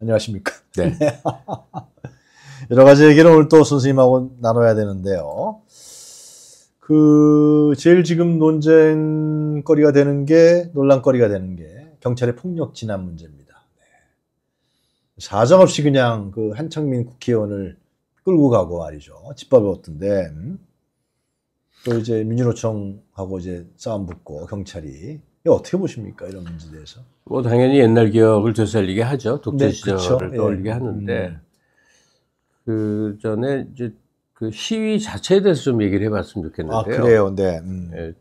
안녕하십니까. 네. 네. 여러 가지 얘기를 오늘 또 선생님하고 나눠야 되는데요. 그, 제일 지금 논쟁거리가 되는 게, 논란거리가 되는 게, 경찰의 폭력 진압 문제입니다. 네. 사정없이 그냥 그 한창민 국회의원을 끌고 가고 말이죠. 집밥이 얻던데, 음. 또 이제 민주노총하고 이제 싸움 붙고, 경찰이. 어떻게 보십니까 이런 문제에 대해서? 뭐 당연히 옛날 기억을 되살리게 하죠. 독재 네, 시절을 그 예. 떠올리게 예. 하는데 음. 그 전에 이제 그 시위 자체에 대해서 좀 얘기를 해봤으면 좋겠는데요. 아 그래요, 네. 음. 예.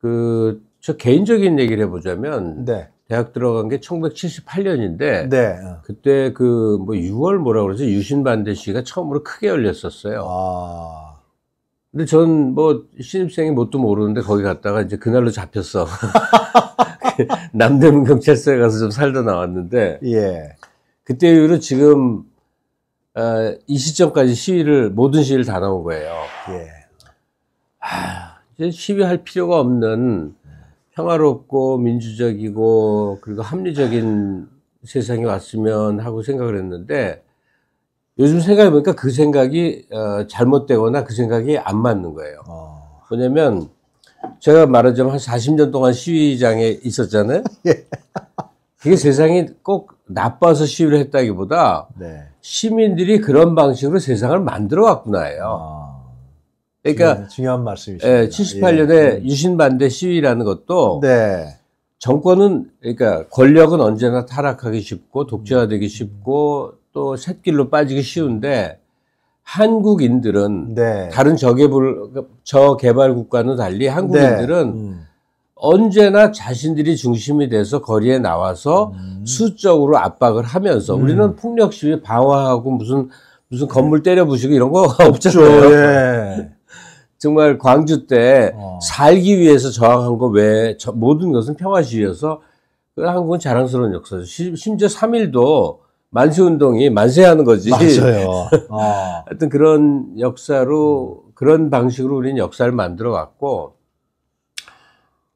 그저 개인적인 얘기를 해보자면 네. 대학 들어간 게 1978년인데 네. 그때 그 뭐 6월 뭐라 그러지 유신 반대 시위가 처음으로 크게 열렸었어요. 아. 근데 전 뭐 신입생이 뭣도 모르는데 거기 갔다가 이제 그날로 잡혔어. 남대문 경찰서에 가서 좀 살다 나왔는데 예. 그때 이후로 지금 어, 이 시점까지 시위를 모든 시위를 다 나온 거예요. 예. 하, 아, 이제 시위할 필요가 없는 평화롭고 민주적이고 그리고 합리적인 세상이 왔으면 하고 생각을 했는데 요즘 생각해보니까 그 생각이 어, 잘못되거나 그 생각이 안 맞는 거예요. 어. 왜냐면 제가 말하자면 한 40년 동안 시위장에 있었잖아요. 예. 그게 세상이 꼭 나빠서 시위를 했다기보다 네. 시민들이 그런 방식으로 세상을 만들어 왔구나예요. 아. 그러니까 중요한, 중요한 말씀이십니 78년에 예. 예. 음. 유신 반대 시위라는 것도 네. 정권은 그러니까 권력은 언제나 타락하기 쉽고 독재화되기 쉽고 또 샛길로 빠지기 쉬운데 한국인들은 네. 다른 저개발, 그 저개발 국가는 달리 한국인들은 네. 음. 언제나 자신들이 중심이 돼서 거리에 나와서 음. 수적으로 압박을 하면서 음. 우리는 폭력 시위 방어하고 무슨 무슨 건물 때려 부시고 이런 거 그렇죠. 없잖아요. 예. 정말 광주 때 어. 살기 위해서 저항한 거 외에 모든 것은 평화 시위여서 한국은 자랑스러운 역사죠. 심지어 3일도 만세 운동이 만세하는 거지. 맞아요. 어. 하여튼 그런 역사로 그런 방식으로 우리는 역사를 만들어 왔고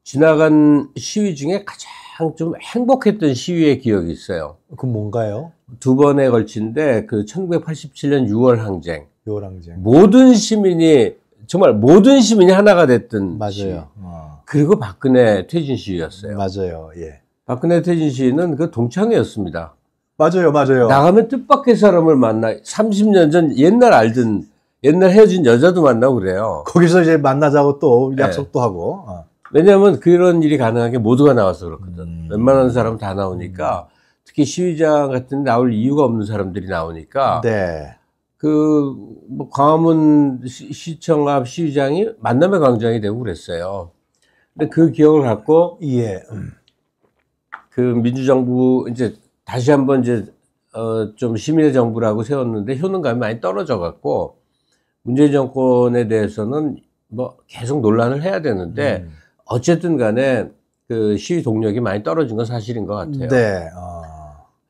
지나간 시위 중에 가장 좀 행복했던 시위의 기억이 있어요. 그 뭔가요? 두 번에 걸친데 그 1987년 6월 항쟁. 6월 항쟁. 모든 시민이 정말 모든 시민이 하나가 됐던 맞아요. 시위. 아. 그리고 박근혜 퇴진 시위였어요. 맞아요. 예. 박근혜 퇴진 시위는 그 동창회였습니다. 맞아요, 맞아요. 나가면 뜻밖의 사람을 만나. 30년 전 옛날 알던 옛날 헤어진 여자도 만나고 그래요. 거기서 이제 만나자고 또 네. 약속도 네. 하고. 어. 왜냐하면 그런 일이 가능한 게 모두가 나와서 그렇거든. 음. 웬만한 사람 다 나오니까 특히 시위장 같은 데 나올 이유가 없는 사람들이 나오니까. 네. 그뭐 광화문 시, 청앞 시위장이 만남의 광장이 되고 그랬어요. 근데 그 기억을 갖고 예. 음. 그 민주정부 이제 다시 한번 이제 어, 좀 시민의 정부라고 세웠는데 효능감이 많이 떨어져 갖고 문재인 정권에 대해서는 뭐 계속 논란을 해야 되는데 음. 어쨌든 간에 그 시위 동력이 많이 떨어진 건 사실인 것 같아요. 네. 어.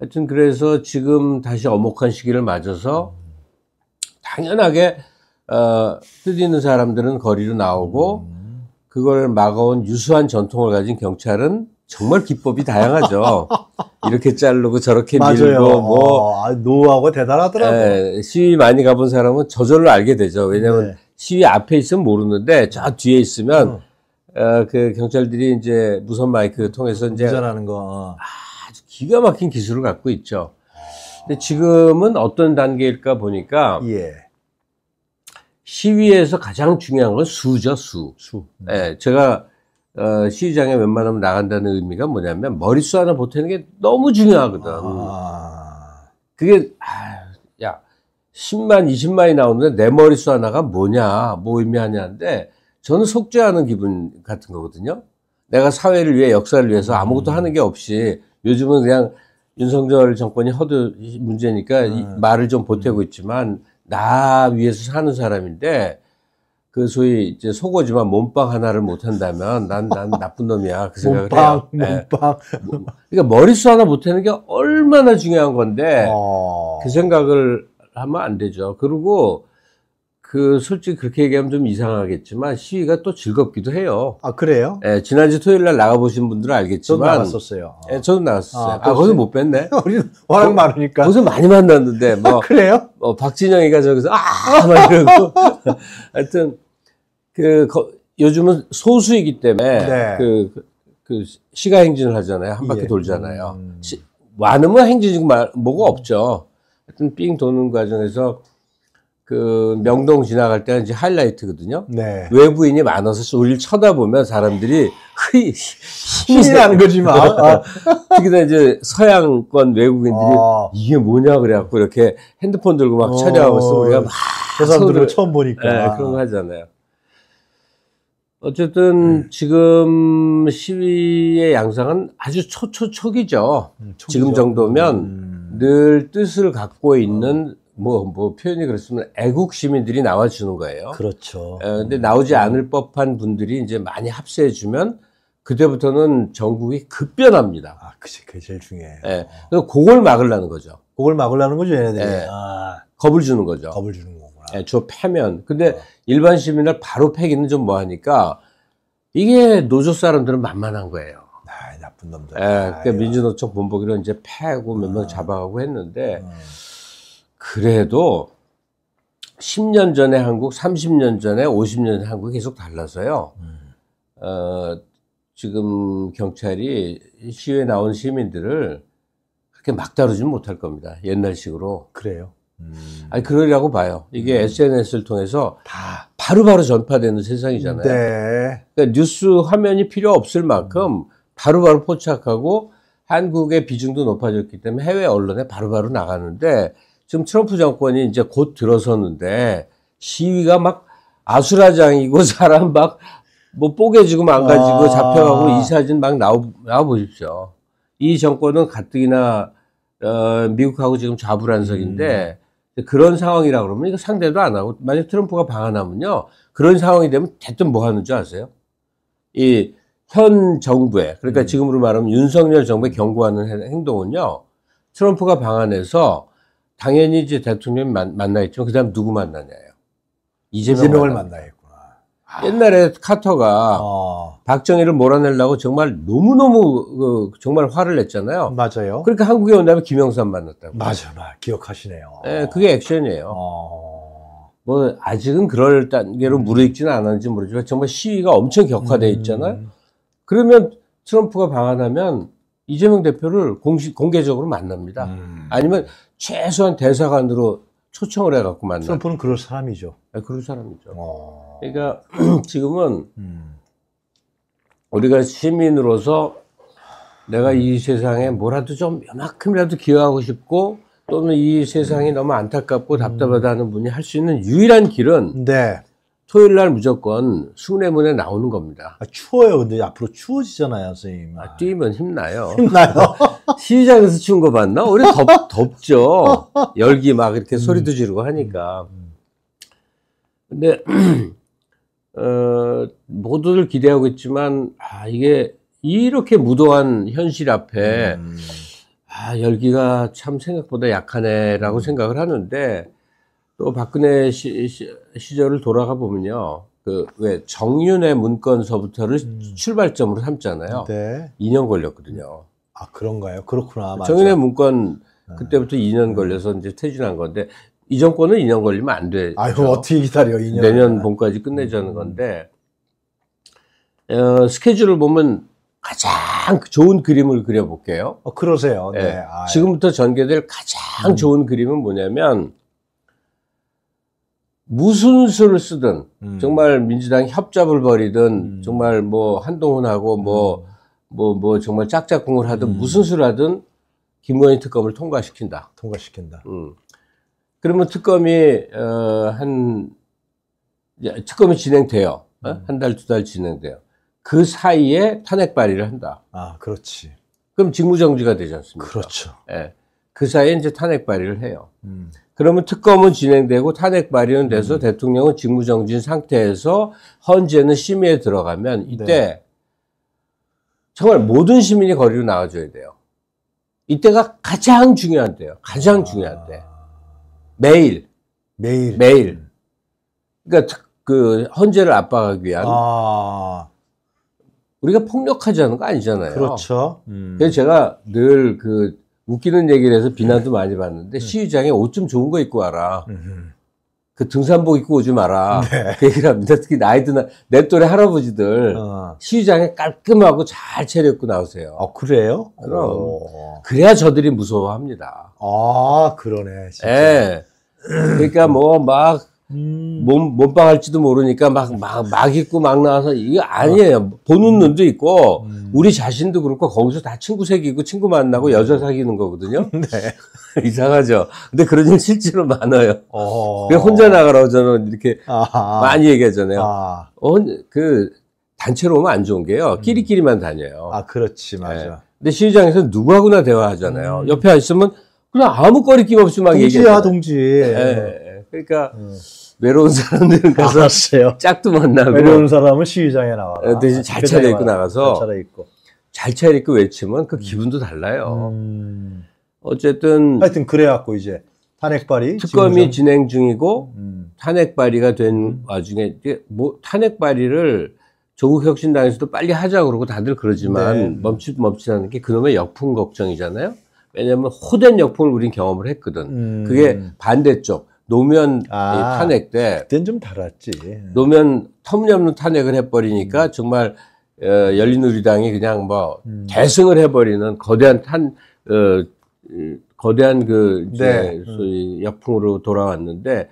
하여튼 그래서 지금 다시 어목한 시기를 맞아서 음. 당연하게 어, 뜻있는 사람들은 거리로 나오고 음. 그걸 막아온 유수한 전통을 가진 경찰은 정말 기법이 다양하죠. 이렇게 자르고 저렇게 맞아요. 밀고 뭐 어, 아, 노하고 대단하더라고요. 에, 예, 시위 많이 가본 사람은 저절로 알게 되죠. 왜냐하면 네. 시위 앞에 있으면 모르는데 저 뒤에 있으면 음. 어, 그 경찰들이 이제 무선 마이크 통해서 이제 운전하는 거 어. 아주 기가 막힌 기술을 갖고 있죠. 근데 지금은 어떤 단계일까 보니까 예. 시위에서 가장 중요한 건 수죠 수. 수. 예, 제가 어, 시장에 웬만하면 나간다는 의미가 뭐냐면 머릿수 하나 보태는 게 너무 중요하거든. 아... 그게 아, 야 10만 20만이 나오는데 내 머릿수 하나가 뭐냐 뭐 의미하냐인데 저는 속죄하는 기분 같은 거거든요. 내가 사회를 위해 역사를 위해서 음. 아무것도 음. 하는 게 없이 요즘은 그냥 윤석열 정권이 허드 문제니까 음. 말을 좀 보태고 있지만 나 위해서 사는 사람인데 그 소위 이제 속어지만 몸빵 하나를 못한다면 난, 난 나쁜 놈이야. 그 생각을 몸빵, 해요. 몸빵. 네. 그러니까 머릿수 하나 못하는 게 얼마나 중요한 건데 어... 그 생각을 하면 안 되죠. 그리고 그 솔직히 그렇게 얘기하면 좀 이상하겠지만 시위가 또 즐겁기도 해요. 아 그래요? 예, 지난주 토요일 날 나가 보신 분들은 알겠지만 저도 나갔었어요. 예, 저도 나갔었어요. 아, 아 거기서 못 뵀네. 우리 워낙 많으니까. 거기서 많이 만났는데 아, 뭐 아, 그래요? 어, 박진영이가 저기서 아막 이러고 하여튼 그 거, 요즘은 소수이기 때문에 네. 그, 그 시가 행진을 하잖아요. 한 바퀴 예. 돌잖아요. 음. 시, 많으면 뭐 행진이고 뭐가 없죠. 하여튼 삥 도는 과정에서 그 명동 지나갈 때는 이제 하이라이트거든요. 네. 외부인이 많아서 우리를 쳐다보면 사람들이 흐이 힘이 나는 거지 막. 어. 특히나 이제 서양권 외국인들이 아. 이게 뭐냐 그래갖고 이렇게 핸드폰 들고 막 촬영하고 어. 있 우리가 막. 저 사람들을 처음 보니까. 네, 그런 거 하잖아요. 어쨌든 음. 지금 시위의 양상은 아주 초초 초기죠. 음, 지금 정도면 음. 늘 뜻을 갖고 있는 어. 뭐, 뭐, 표현이 그렇으면 애국 시민들이 나와주는 거예요. 그렇죠. 그런데 어, 나오지 않을 법한 분들이 이제 많이 합세해주면 그때부터는 전국이 급변합니다. 아, 그치, 그 제일 중요해요. 예. 그래서 그걸 막으려는 거죠. 그걸 막으려는 거죠, 얘네들이. 예. 아, 겁을 주는 거죠. 겁을 주는 거구나. 예, 저 패면. 근데 어. 일반 시민을 바로 패기는 좀 뭐하니까 이게 노조 사람들은 만만한 거예요. 아, 나쁜 놈들. 예, 그러니까 민주노총 본보기로 이제 패고 몇명 어. 잡아가고 했는데 음. 그래도 10년 전에 한국, 30년 전에, 50년 전에 한국 이 계속 달라서요. 음. 어, 지금 경찰이 시위에 나온 시민들을 그렇게 막 다루진 못할 겁니다. 옛날식으로. 그래요. 음. 아니 그러리라고 봐요. 이게 음. SNS를 통해서 다 바로바로 전파되는 세상이잖아요. 네. 그러니까 뉴스 화면이 필요 없을 만큼 바로바로 바로 포착하고 한국의 비중도 높아졌기 때문에 해외 언론에 바로바로 바로 나가는데 지금 트럼프 정권이 이제 곧 들어섰는데 시위가 막 아수라장이고 사람 막 뭐 뽀개지고 망가지고 아. 잡혀가고 이 사진 막 나오, 나와보십시오. 이 정권은 가뜩이나 어, 미국하고 지금 좌불안석인데 음. 그런 상황이라 그러면 이거 상대도 안 하고 만약 트럼프가 방한하면요 그런 상황이 되면 대뜸 뭐 하는 줄 아세요? 이 현 정부에 그러니까 음. 지금으로 말하면 윤석열 정부에 경고하는 행동은요 트럼프가 방한해서 당연히 이제 대통령 만, 나있죠그 다음 누구 만나냐요. 이재명 이재명을 만나겠구나. 아. 옛날에 카터가 어. 박정희를 몰아내려고 정말 너무너무 그, 정말 화를 냈잖아요. 맞아요. 그러니까 한국에 온 다음에 김영삼 만났다고. 맞아, 맞아. 기억하시네요. 네, 그게 액션이에요. 어. 뭐 아직은 그럴 단계로 음. 무르익지는 않았는지 모르지만 정말 시위가 엄청 격화돼 음. 있잖아요. 음. 그러면 트럼프가 방한하면 이재명 대표를 공식, 공개적으로 만납니다. 음. 아니면 최소한 대사관으로 초청을 해갖고 만나. 트럼프는 그럴 사람이죠. 네, 그럴 사람이죠. 오. 어. 그러니까 지금은 음. 우리가 시민으로서 내가 이 세상에 뭐라도 좀 요만큼이라도 기여하고 싶고 또는 이 세상이 너무 안타깝고 음. 답답하다는 분이 할 수 있는 유일한 길은 네. 토요일 날 무조건 수문회문에 나오는 겁니다. 아, 추워요. 근데 앞으로 추워지잖아요, 선생님. 아, 뛰면 힘나요. 힘나요. 시위장에서 추운 거 봤나? 우리 덥, 덥죠. 열기 막 이렇게 음. 소리도 지르고 하니까. 음, 음, 음. 근데, 어, 모두들 기대하고 있지만, 아, 이게 이렇게 무도한 현실 앞에, 음. 아, 열기가 참 생각보다 약하네라고 생각을 하는데, 또 박근혜 시, 시 절을 돌아가 보면요. 그 왜 정윤의 문건서부터를 음. 출발점으로 삼잖아요. 네. 2년 걸렸거든요. 아 그런가요? 그렇구나. 정윤의 문건 네. 그때부터 네. 2년 걸려서 이제 퇴진한 건데 이 정권은 2년 걸리면 안 돼. 아유 어떻게 기다려 2년. 내년 봄까지 끝내자는 음. 건데 어, 스케줄을 보면 가장 좋은 그림을 그려볼게요. 어, 그러세요. 예. 네. 네. 지금부터 전개될 가장 음. 좋은 그림은 뭐냐면 무슨 수를 쓰든 음. 정말 민주당 협잡을 벌이든 음. 정말 뭐 한동훈하고 뭐 뭐뭐 음. 뭐, 뭐 정말 짝짝꿍을 하든 음. 무슨 수를 하든 김건희 특검을 통과시킨다. 통과시킨다. 음. 그러면 특검이 어한 특검이 진행돼요. 어? 음. 한 달, 두 달 진행돼요. 그 사이에 탄핵 발의를 한다. 아, 그렇지. 그럼 직무정지가 되지 않습니까? 그렇죠. 예. 그 사이에 이제 탄핵 발의를 해요. 음. 그러면 특검은 진행되고 탄핵 발의는 돼서 음. 대통령은 직무정진 상태에서 헌재는 심의에 들어가면 이때 네. 정말 모든 시민이 거리로 나와줘야 돼요. 이때가 가장 중요한 때요. 가장 아... 중요한 때. 매일. 매일. 매일. 음. 그러니까 그 헌재를 압박하기 위한. 아... 우리가 폭력하지 않은 거 아니잖아요. 그렇죠. 음. 그래서 제가 늘그 웃기는 얘기를 해서 비난도 네. 많이 받는데 네. 시위장에 옷 좀 좋은 거 입고 와라. 그 등산복 입고 오지 마라. 네. 그 얘기를 합니다. 특히 나이 드나, 내 또래 할아버지들 어. 시위장에 깔끔하고 잘 차려입고 나오세요. 아, 그래요? 그럼. 오. 그래야 저들이 무서워합니다. 아, 그러네. 진짜. 예. 그러니까 뭐막 음. 몸, 몸빵할지도 모르니까 막, 막, 막 있고 막 나와서 이게 아니에요. 보는 눈도 있고, 음. 우리 자신도 그렇고, 거기서 다 친구 사귀고, 친구 만나고, 음. 여자 사귀는 거거든요. 네. 이상하죠. 근데 그런 일 실제로 많아요. 어. 혼자 나가라고 저는 이렇게 아하. 많이 얘기하잖아요. 아. 어, 그, 단체로 오면 안 좋은 게요. 음. 끼리끼리만 다녀요. 아, 그렇지, 네. 맞아. 네. 근데 시장에서 누구하고나 대화하잖아요. 음. 옆에 있으면 그냥 아무 거리낌 없이 막 얘기해. 동지야, 얘기하잖아요. 동지. 네. 그러니까, 음. 외로운 사람들은 가서 나갔어요. 짝도 만나고 외로운 사람은 시위장에 나와라. 어, 대신 잘 차려입고 나가서 잘 차려입고 잘 차려입고 외치면 그 음. 기분도 달라요. 음. 어쨌든 하여튼 그래갖고 이제 탄핵 발이 특검이 지금 진행 중이고 음. 탄핵 발이가된 음. 와중에 뭐 탄핵 발이를 조국혁신당에서도 빨리 하자 그러고 다들 그러지만 네. 멈칫 멈칫하는 게 그놈의 역풍 걱정이잖아요. 왜냐하면 호된 역풍을 우린 경험을 했거든. 음. 그게 반대쪽 노무현 아, 탄핵 때 그땐 좀 달았지. 노무현 터무니없는 탄핵을 해버리니까 음. 정말 어, 열린우리당이 그냥 뭐 음. 대승을 해버리는 거대한 탄 어, 거대한 그 이제 네. 소위 역풍으로 음. 돌아왔는데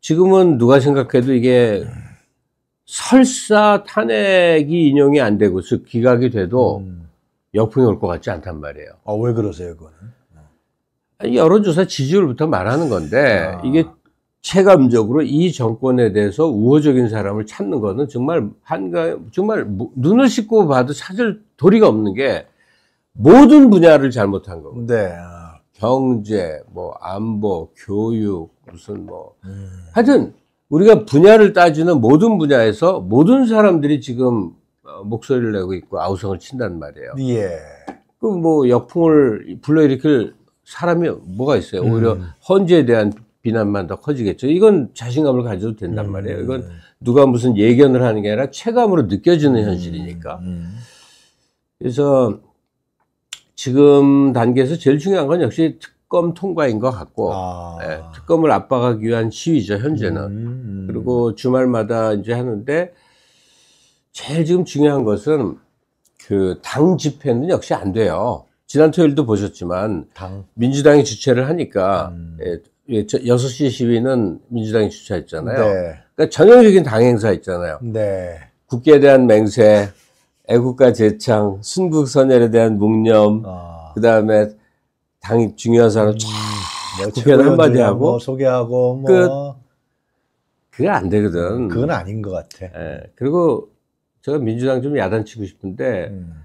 지금은 누가 생각해도 이게 설사 탄핵이 인용이 안 되고 즉 기각이 돼도 음. 역풍이 올 것 같지 않단 말이에요. 아 왜 그러세요 그거는? 여론조사 지지율부터 말하는 건데 아. 이게 체감적으로 이 정권에 대해서 우호적인 사람을 찾는 거는 정말 한가 정말 눈을 씻고 봐도 찾을 도리가 없는 게 모든 분야를 잘못한 거고 네. 경제, 뭐 안보, 교육, 무슨 뭐 음. 하여튼 우리가 분야를 따지는 모든 분야에서 모든 사람들이 지금 어, 목소리를 내고 있고 아우성을 친단 말이에요. 예. 그뭐 역풍을 불러일으킬 사람이 뭐가 있어요. 오히려 음. 헌재에 대한 비난만 더 커지겠죠. 이건 자신감을 가져도 된단 음. 말이에요. 이건 누가 무슨 예견을 하는 게 아니라 체감으로 느껴지는 음. 현실이니까. 그래서 지금 단계에서 제일 중요한 건 역시 특검 통과인 것 같고 아. 예, 특검을 압박하기 위한 시위죠 현재는 음. 그리고 주말마다 이제 하는데 제일 지금 중요한 것은 그 당 집회는 역시 안 돼요 지난 토요일도 보셨지만 당. 민주당이 주최를 하니까 음. 예, 6시 예, 시위는 민주당이 주최했잖아요. 네. 그러니까 전형적인 당행사있잖아요 네. 국기에 대한 맹세, 애국가 제창 순국 선열에 대한 묵념, 아. 그다음에 당이 중요한 사람 쫙 음, 뭐 국회 한마디 하고 뭐 소개하고 뭐 끝. 그게 안 되거든. 그건 아닌 것 같아. 예. 그리고 제가 민주당 좀 야단치고 싶은데 음.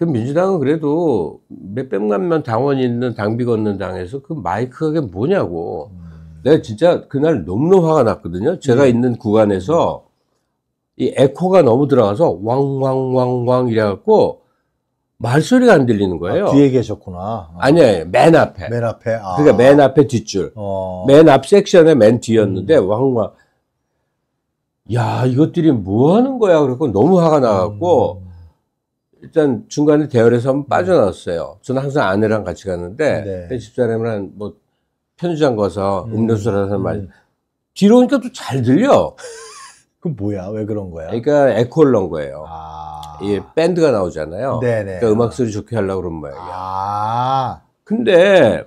그 민주당은 그래도 몇백만명 당원 있는 당비 걷는 당에서 그 마이크가 게 뭐냐고. 음. 내가 진짜 그날 너무너무 화가 났거든요. 제가 네. 있는 구간에서 이 에코가 너무 들어가서 왕왕왕왕 이래갖고 말소리가 안 들리는 아, 거예요. 아, 뒤에 계셨구나. 아. 아니에요. 맨 앞에. 맨 앞에. 아. 그러니까 맨 앞에 뒷줄. 어. 맨앞 섹션에맨 뒤였는데 음. 왕왕. 야 이것들이 뭐 하는 거야. 그래갖고 너무 화가 나갖고 음. 일단 중간에 대열에서 한번 음. 빠져나왔어요. 저는 항상 아내랑 같이 갔는데 네. 집사람이랑 뭐 편의점 가서 음료수라서 음. 말 음. 뒤로 오니까 또 잘 들려. 그 뭐야? 왜 그런 거야? 그러니까 에코를 넣은 거예요. 아. 예, 밴드가 나오잖아요. 네네. 네. 그러니까 음악 소리 좋게 하려고 그런 거예요. 아. 근데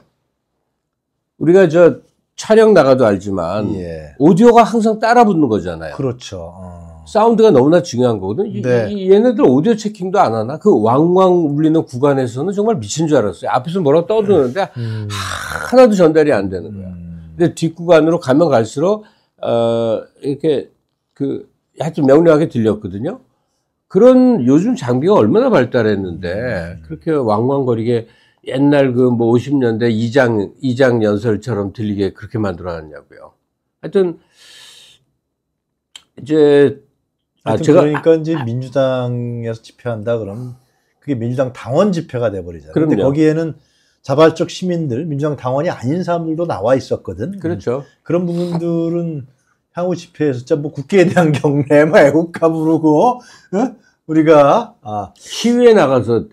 우리가 저 촬영 나가도 알지만 예. 오디오가 항상 따라 붙는 거잖아요. 그렇죠. 어. 사운드가 너무나 중요한 거거든. 네. 이, 얘네들 오디오 체킹도 안 하나? 그 왕왕 울리는 구간에서는 정말 미친 줄 알았어요. 앞에서 뭐라고 떠드는데 음. 음. 하나도 전달이 안 되는 거야. 음. 근데 뒷구간으로 가면 갈수록 어 이렇게 그 하여튼 명료하게 들렸거든요. 그런 요즘 장비가 얼마나 발달했는데 음. 그렇게 왕왕거리게 옛날 그 뭐 50년대 이장 이장 연설처럼 들리게 그렇게 만들어놨냐고요. 하여튼 이제 아, 제가 그러니까 이제 민주당에서 집회한다 그럼 그게 민주당 당원 집회가 돼 버리잖아요. 그런데 거기에는 자발적 시민들, 민주당 당원이 아닌 사람들도 나와 있었거든. 그렇죠. 그런 부분들은 향후 집회에서 진짜 뭐 국기에 대한 경례, 뭐 애국가 부르고 어? 우리가 아, 시위에 나가서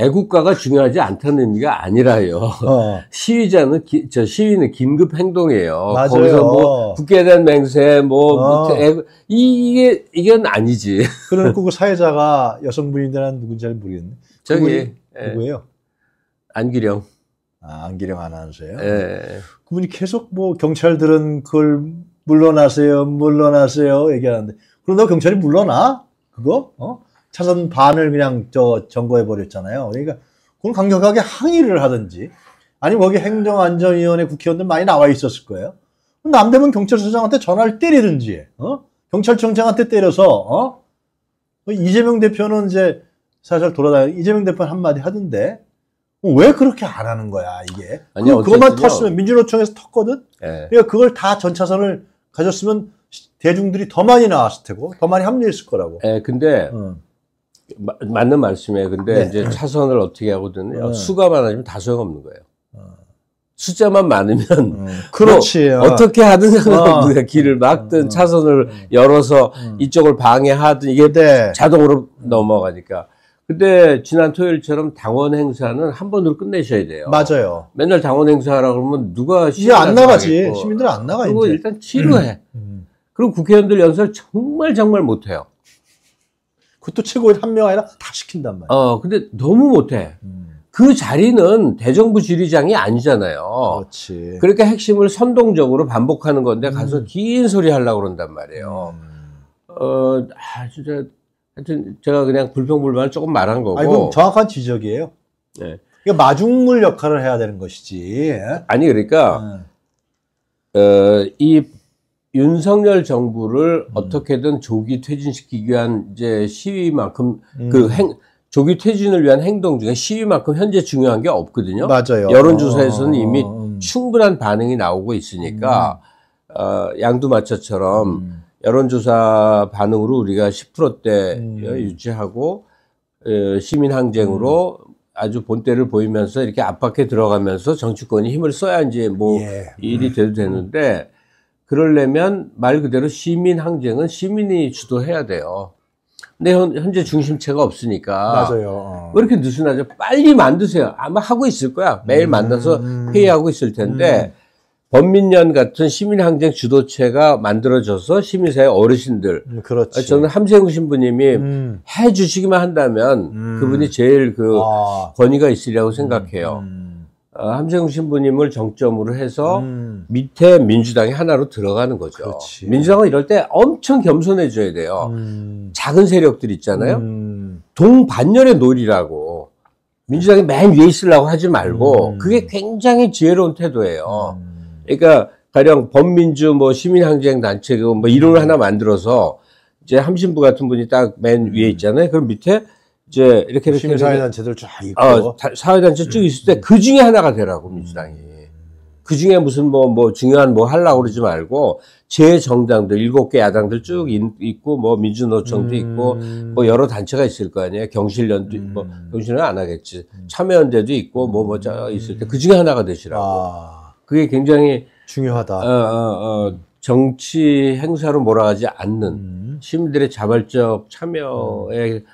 애국가가 중요하지 않다는 의미가 아니라요. 어. 시위자는 기, 저 시위는 긴급 행동이에요. 맞아요. 거기서 뭐 국기에 대한 맹세 뭐 어. 애, 이게 이건 아니지. 그러그 사회자가 여성분이라는 누군지 잘 모르겠네. 저기 예. 누구예요? 안기령. 아, 안기령 아나운서요. 예. 그분이 계속 뭐 경찰들은 그걸 물러나세요, 물러나세요 얘기하는데 그럼 너 경찰이 물러나? 그거? 어? 차선 반을 그냥 저 점거해 버렸잖아요. 그러니까 그건 강력하게 항의를 하든지 아니면 거기 행정안전위원회 국회의원들 많이 나와 있었을 거예요. 남대문 경찰서장한테 전화를 때리든지 어? 경찰청장한테 때려서 어? 뭐 이재명 대표는 이제 사실 돌아다니 이재명 대표 한마디 하던데 왜 그렇게 안 하는 거야 이게 아니 그것만 텄으면 민주노총에서 텄거든 네. 그러니까 그걸 다 전차선을 가졌으면 대중들이 더 많이 나왔을 테고 더 많이 합류했을 거라고 예 네, 근데 음. 마, 맞는 말씀이에요. 근데 네. 이제 차선을 어떻게 하거든요. 네. 어, 수가 많아지면 다 소용없는 거예요. 어. 숫자만 많으면 음. 뭐 그렇지 어떻게 하든 상관없는 어. 길을 막든 음, 음. 차선을 음. 열어서 음. 이쪽을 방해하든 이게 네. 자동으로 넘어가니까. 근데 지난 토요일처럼 당원 행사는 한 번으로 끝내셔야 돼요. 맞아요. 맨날 당원 행사하라 그러면 누가 이제 안 나가지 시민들 안 나가 그리 이제. 일단 치료해. 음, 그리고 국회의원들 연설 정말 정말 못해요. 그것도 최고인 한명 아니라 다 시킨단 말이에요 어, 근데 너무 못해. 음. 그 자리는 대정부 지리장이 아니잖아요. 그렇지. 그러니까 핵심을 선동적으로 반복하는 건데 가서 음. 긴 소리 하려고 그런단 말이에요. 음. 어, 아, 진짜 하여튼 제가 그냥 불평불만을 조금 말한 거고. 아, 이건 정확한 지적이에요. 네. 그러니까 마중물 역할을 해야 되는 것이지. 아니 그러니까 음. 어, 이 윤석열 정부를 음. 어떻게든 조기 퇴진시키기 위한 이제 시위만큼 음. 그 행, 조기 퇴진을 위한 행동 중에 시위만큼 현재 중요한 게 없거든요. 맞아요. 여론조사에서는 어. 어 이미 어, 음. 충분한 반응이 나오고 있으니까 음. 어, 양두마차처럼 음. 여론조사 반응으로 우리가 10%대 음. 유지하고 어, 시민항쟁으로 아주 본때를 보이면서 이렇게 압박에 들어가면서 정치권이 힘을 써야 이제 뭐 예. 일이 돼도 되는데 그러려면 말 그대로 시민 항쟁은 시민이 주도해야 돼요. 근데 현, 재 중심체가 없으니까. 맞아요. 어. 왜 이렇게 느슨하죠? 빨리 만드세요. 아마 하고 있을 거야. 매일 음, 만나서 회의하고 있을 텐데, 음. 범민련 같은 시민항쟁 주도체가 만들어져서 시민사회 어르신들. 음, 그렇지. 저는 함세웅 신부님이 음. 해 주시기만 한다면 음. 그분이 제일 그 아. 권위가 있으리라고 생각해요. 음. 어, 함세웅 신부님을 정점으로 해서 음. 밑에 민주당이 하나로 들어가는 거죠. 그렇지. 민주당은 이럴 때 엄청 겸손해져야 돼요. 음. 작은 세력들 있잖아요. 음. 동반열의 놀이라고 민주당이 맨 위에 있으려고 하지 말고 음. 그게 굉장히 지혜로운 태도예요. 음. 그러니까 가령 범민주 뭐 시민항쟁 단체 뭐 이론을 음. 하나 만들어서 이제 함신부 같은 분이 딱 맨 위에 있잖아요. 그럼 밑에 이제 이렇게 이렇게 사회단체들 쫙 아, 있고 어, 사회단체 쭉 음, 있을 때그 음. 중에 하나가 되라고 민주당이 음. 그 중에 무슨 뭐뭐 뭐 중요한 뭐 하려고 그러지 말고 제 정당들 일곱 개 야당들 쭉 있고 뭐 민주노총도 음. 있고 뭐 여러 단체가 있을 거 아니에요 경실련도 뭐 음. 뭐 경실련은 안 하겠지 참여연대도 있고 뭐뭐 뭐 저 있을 때 그 중에 하나가 되시라고 아. 그게 굉장히 중요하다 어, 어, 어, 정치 행사로 몰아가지 않는 시민들의 자발적 참여에 음.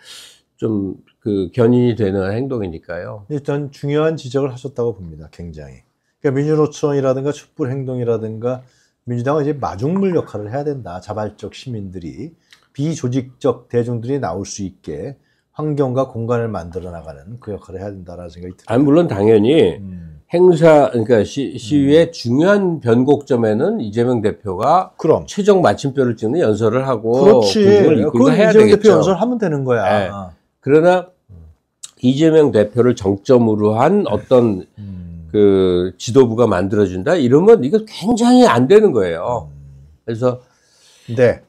좀그 견인이 되는 행동이니까요. 일단 예, 중요한 지적을 하셨다고 봅니다. 굉장히. 그러니까 민주노총이라든가 촛불 행동이라든가 민주당은 이제 마중물 역할을 해야 된다. 자발적 시민들이 비조직적 대중들이 나올 수 있게 환경과 공간을 만들어 나가는 그 역할을 해야 된다라는 생각이 듭니다. 아니, 물론 당연히 음. 행사, 그러니까 시, 위의 음. 중요한 변곡점에는 이재명 대표가 그럼. 최종 마침표를 찍는 연설을 하고 그렇지. 그 이끌고 해야 이재명 대표 연설하면 되는 거야. 네. 그러나 이재명 대표를 정점으로 한 네. 어떤 음. 그 지도부가 만들어준다 이러면 이거 굉장히 안 되는 거예요. 음. 그래서 네.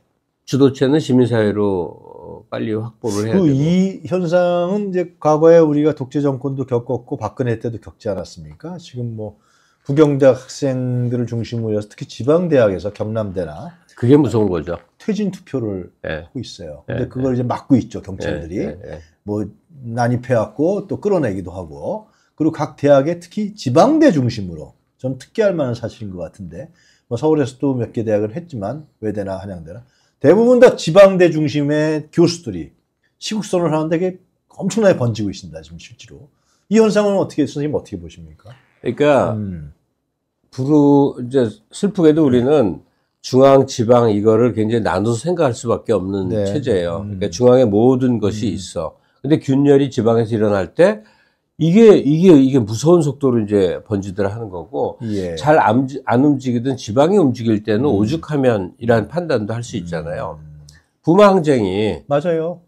주도체는 시민사회로 어, 빨리 확보를 해야 그 되고 이 현상은 이제 과거에 우리가 독재 정권도 겪었고 박근혜 때도 겪지 않았습니까? 지금 뭐 부경대 학생들을 중심으로 해서 특히 지방 대학에서 경남대나 그게 무서운 거죠. 퇴진 투표를 예. 하고 있어요. 예, 근데 예. 그걸 이제 막고 있죠 경찰들이 예, 예, 뭐 난입해갖고 또 끌어내기도 하고 그리고 각 대학에 특히 지방대 중심으로 좀 특기할 만한 사실인 것 같은데 뭐 서울에서도 몇 개 대학을 했지만 외대나 한양대나 대부분 다 지방대 중심의 교수들이 시국선을 하는데 이게 엄청나게 번지고 있습니다 지금 실제로 이 현상은 어떻게 선생님 어떻게 보십니까? 그러니까 음. 부르 이제 슬프게도 우리는 네. 중앙, 지방 이거를 굉장히 나눠서 생각할 수밖에 없는 네. 체제예요. 음. 그러니까 중앙에 모든 것이 음. 있어. 근데 균열이 지방에서 일어날 때 이게 이게 이게 무서운 속도로 이제 번지들 하는 거고 예. 잘안 안 움직이든 지방이 움직일 때는 음. 오죽하면 이러한 판단도 할수 음. 있잖아요. 부마 항쟁이 맞아요.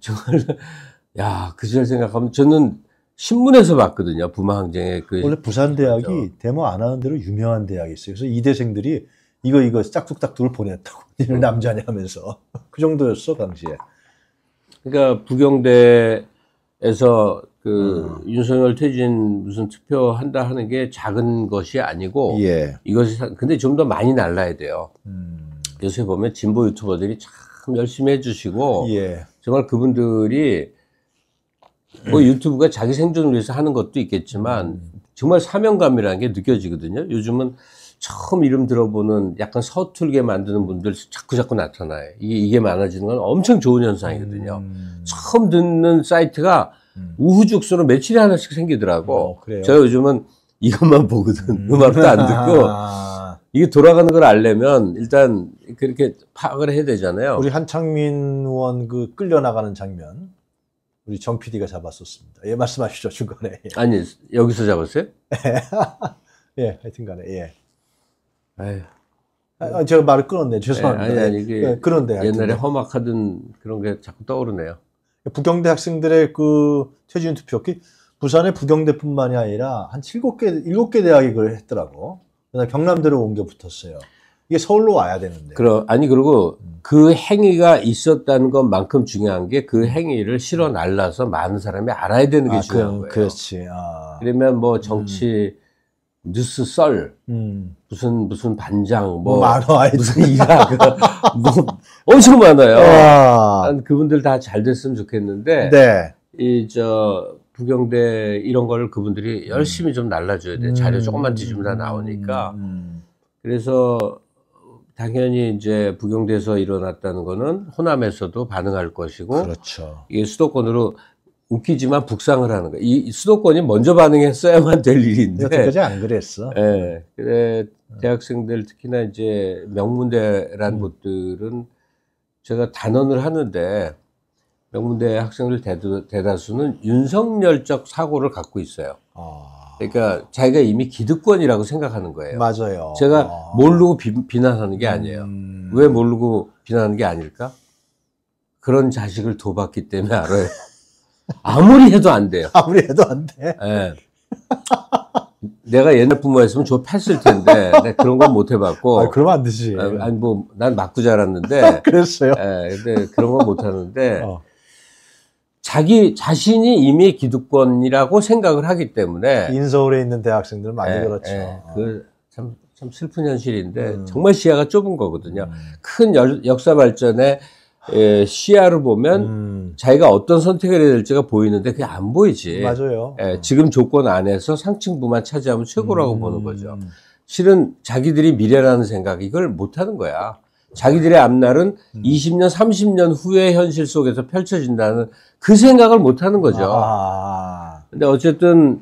정말 야그절 생각하면 저는 신문에서 봤거든요. 부마 항쟁의 그 원래 부산 대학이 대모 안 하는 대로 유명한 대학이 있어요. 그래서 이대생들이 이거 이거 짝뚝딱둘을 보냈다고 니는 음. 남자냐 하면서 그 정도였어 당시에 그러니까 부경대에서 그 음. 윤석열 퇴진 무슨 투표 한다 하는 게 작은 것이 아니고 예. 이것이 근데 좀 더 많이 날라야 돼요. 음. 요새 보면 진보 유튜버들이 참 열심히 해주시고 예. 정말 그분들이 뭐 유튜브가 자기 생존을 위해서 하는 것도 있겠지만 음. 정말 사명감이라는 게 느껴지거든요. 요즘은 처음 이름 들어보는 약간 서툴게 만드는 분들 자꾸자꾸 나타나요. 이게, 이게 많아지는 건 엄청 좋은 현상이거든요. 음. 처음 듣는 사이트가 음. 우후죽순으로 며칠에 하나씩 생기더라고. 어, 저가 요즘은 이것만 보거든. 음. 악도안 듣고. 아. 이게 돌아가는 걸 알려면 일단 그렇게 파악을 해야 되잖아요. 우리 한창민 의원 그 끌려나가는 장면. 우리 정 PD가 잡았었습니다. 예, 말씀하시죠, 중간에. 아니, 여기서 잡았어요? 예, 하여튼 간에, 예. 에휴. 아, 아, 제가 말을 끊었네. 죄송합니다. 네, 아니, 아니, 예, 예, 네, 그런데 옛날에 하여 험악하던 그런 게 자꾸 떠오르네요. 부경대 학생들의 그최지훈 투표기 부산의 부경대뿐만이 아니라 한 7개, 7개 대학이 그걸 했더라고. 그다음 경남대로 옮겨 붙었어요. 이게 서울로 와야 되는데. 그러, 아니 그리고 음. 그 행위가 있었다는 것만큼 중요한 게그 음. 행위를 실어 음. 날라서 많은 사람이 알아야 되는 게 아, 중요한 그, 거예요. 그렇지. 아. 그러면 뭐 정치 음. 뉴스 썰, 음. 무슨, 무슨 반장, 뭐. 뭐 많 무슨 이라, 뭐, 엄청 많아요. 그분들 다 잘 됐으면 좋겠는데. 네. 이, 저, 부경대 이런 거를 그분들이 열심히 좀 날라줘야 돼. 음. 자료 조금만 음. 뒤집으면다 나오니까. 음. 그래서 당연히 이제 부경대에서 일어났다는 거는 호남에서도 반응할 것이고. 그렇죠. 이게 수도권으로 웃기지만 북상을 하는 거이 수도권이 먼저 반응했어야만 될 일인데. 여태까지 안 그랬어. 예. 그래, 어. 대학생들 특히나 이제 명문대란 음. 곳들은 제가 단언을 하는데 명문대 학생들 대다, 수는 윤석열적 사고를 갖고 있어요. 아. 그러니까 자기가 이미 기득권이라고 생각하는 거예요. 맞아요. 제가 아. 모르고 비, 난하는게 아니에요. 음. 왜 모르고 비난하는 게 아닐까? 그런 자식을 둬봤기 때문에 알아요. 아무리 해도 안 돼요. 아무리 해도 안 돼. 예. 내가 옛날 부모였으면 저 팼을 텐데 내가 그런 건 못 해봤고. 아, 그러면 안 되지. 아, 니뭐난 맞고 자랐는데. 그랬어요. 예, 근데 그런 건 못 하는데 어. 자기 자신이 이미 기득권이라고 생각을 하기 때문에 인서울에 있는 대학생들 많이 예, 그렇죠. 예, 어. 그참 참 슬픈 현실인데 음. 정말 시야가 좁은 거거든요. 음. 큰 역사 발전에 예, 시야로 보면 음. 자기가 어떤 선택을 해야 될지가 보이는데 그게 안 보이지. 맞아요. 예, 지금 조건 안에서 상층부만 차지하면 최고라고 음. 보는 거죠. 실은 자기들이 미래라는 생각 이걸 못 하는 거야. 자기들의 앞날은 음. 20년, 30년 후의 현실 속에서 펼쳐진다는 그 생각을 못 하는 거죠. 아. 근데 어쨌든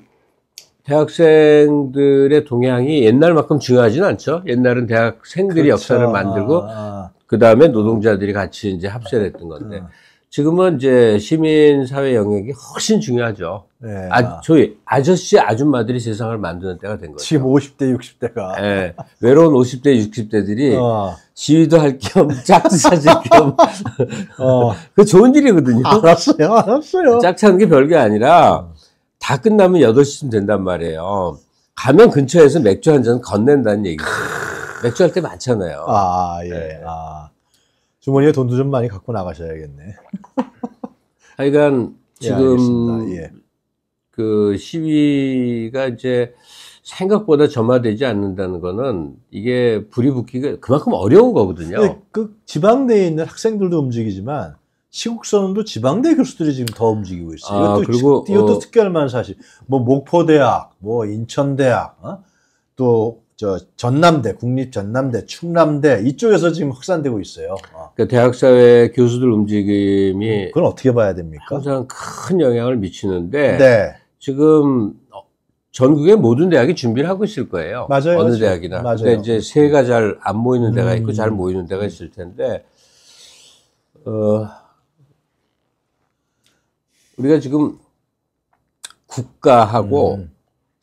대학생들의 동향이 옛날만큼 중요하진 않죠. 옛날은 대학생들이 그렇죠. 역사를 만들고 아, 아. 그 다음에 노동자들이 같이 이제 합세를 했던 건데 어. 지금은 이제 시민 사회 영역이 훨씬 중요하죠. 네. 아, 아, 저희 아저씨 아줌마들이 세상을 만드는 때가 된 거죠. 지금 50대 60대가 네. 외로운 50대 60대들이 어. 시위도 할 겸 짝도 찾을 겸. 어. 그 좋은 일이거든요. 알았어요, 알았어요. 짝 찾는 게 별게 아니라 다 끝나면 8시쯤 된단 말이에요. 가면 근처에서 맥주 한 잔 건넨다는 얘기죠. 맥주 할때 많잖아요. 아, 예. 네. 아. 주머니에 돈도 좀 많이 갖고 나가셔야겠네. 하여간 예, 지금 예, 예. 그 시위가 이제 생각보다 점화되지 않는다는 거는 이게 불이 붙기가 그만큼 어려운 거거든요. 네, 그 지방대에 있는 학생들도 움직이지만 시국선언도 지방대 교수들이 지금 더 움직이고 있어요. 아, 이것도, 그리고, 이것도 어... 특별한 사실. 뭐 목포대학, 뭐 인천대학, 어? 또저 전남대, 국립 전남대, 충남대 이쪽에서 지금 확산되고 있어요. 어. 그러니까 대학 사회 교수들 움직임이 그건 어떻게 봐야 됩니까? 항상 큰 영향을 미치는데 네. 지금 전국의 모든 대학이 준비를 하고 있을 거예요. 맞아요. 어느 대학이나. 맞아요. 근데 이제 새가 잘 안 모이는 데가 있고 음. 잘 모이는 데가 있을 텐데 어 우리가 지금 국가하고 음.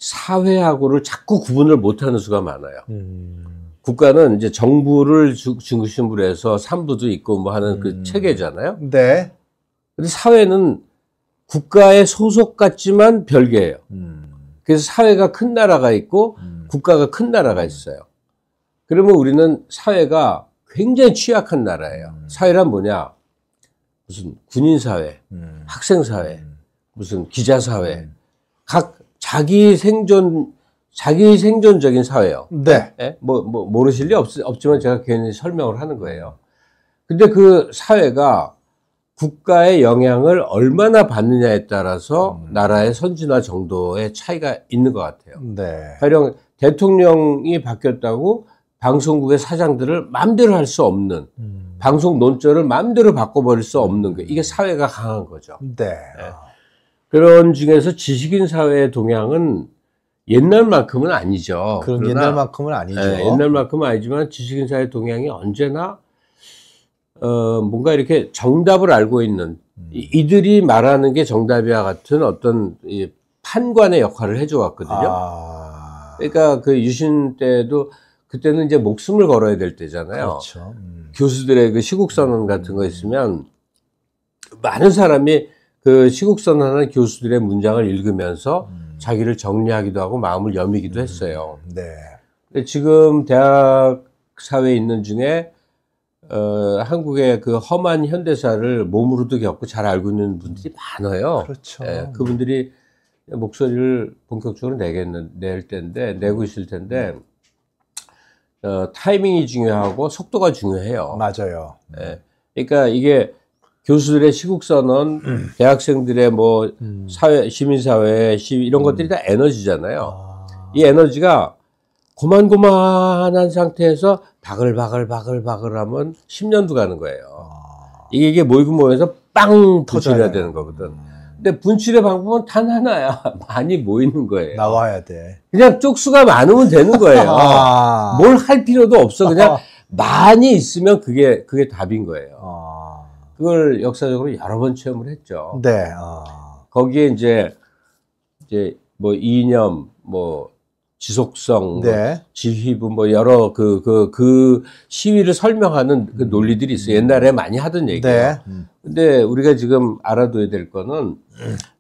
사회하고를 자꾸 구분을 못하는 수가 많아요. 음. 국가는 이제 정부를 중심으로 해서 삼부도 있고 뭐 하는 그 음. 체계잖아요. 네. 근데 사회는 국가의 소속 같지만 별개예요. 음. 그래서 사회가 큰 나라가 있고 음. 국가가 큰 나라가 있어요. 그러면 우리는 사회가 굉장히 취약한 나라예요. 음. 사회란 뭐냐? 무슨 군인 사회, 학생 사회, 무슨 기자 사회, 각 자기 생존 자기 생존적인 사회요. 네. 네? 뭐, 뭐 모르실 리 없, 없지만 제가 괜히 설명을 하는 거예요. 근데 그 사회가 국가의 영향을 얼마나 받느냐에 따라서 음. 나라의 선진화 정도의 차이가 있는 것 같아요. 네. 가령 대통령이 바뀌었다고 방송국의 사장들을 마음대로 할 수 없는 음. 방송 논조를 마음대로 바꿔버릴 수 없는 게 그, 이게 사회가 강한 거죠. 네. 네. 그런 중에서 지식인 사회의 동향은 옛날만큼은 아니죠. 그럼 옛날만큼은 아니죠. 예, 옛날만큼은 아니지만 지식인 사회 의 동향이 언제나 어, 뭔가 이렇게 정답을 알고 있는 음. 이들이 말하는 게정답이와 같은 어떤 이 판관의 역할을 해줘왔거든요. 아... 그러니까 그 유신 때도 그때는 이제 목숨을 걸어야 될 때잖아요. 그렇죠. 음. 교수들의 그 시국선언 같은 거 음. 있으면 많은 사람이 그 시국선언하는 교수들의 문장을 읽으면서 음. 자기를 정리하기도 하고 마음을 여미기도 음, 했어요. 네. 근데 지금 대학 사회에 있는 중에 어, 한국의 그 험한 현대사를 몸으로도 겪고 잘 알고 있는 분들이 음, 많아요. 그렇죠. 예, 그분들이 목소리를 본격적으로 내겠는 낼 텐데 내고 있을 텐데 음, 어, 타이밍이 중요하고 속도가 중요해요. 맞아요. 예, 그러니까 이게 교수들의 시국선언, 음. 대학생들의 뭐 음. 사회 시민사회 시위 이런 음. 것들이 다 에너지잖아요. 아. 이 에너지가 고만고만한 상태에서 바글바글바글바글하면 10년도 가는 거예요. 아. 이게, 이게 모이고 모여서 빵 터져야 되는 거거든. 음. 근데 분출의 방법은 단 하나야. 많이 모이는 거예요. 나와야 돼. 그냥 쪽수가 많으면 되는 거예요. 아. 뭘할 필요도 없어. 그냥 많이 있으면 그게 그게 답인 거예요. 아. 그걸 역사적으로 여러 번 체험을 했죠. 네. 아. 거기에 이제 이제 뭐 이념, 뭐 지속성, 뭐 네. 뭐 지휘부 뭐 여러 그 그그 그, 그 시위를 설명하는 그 논리들이 있어요. 옛날에 많이 하던 얘기예 네. 근데 우리가 지금 알아둬야 될 거는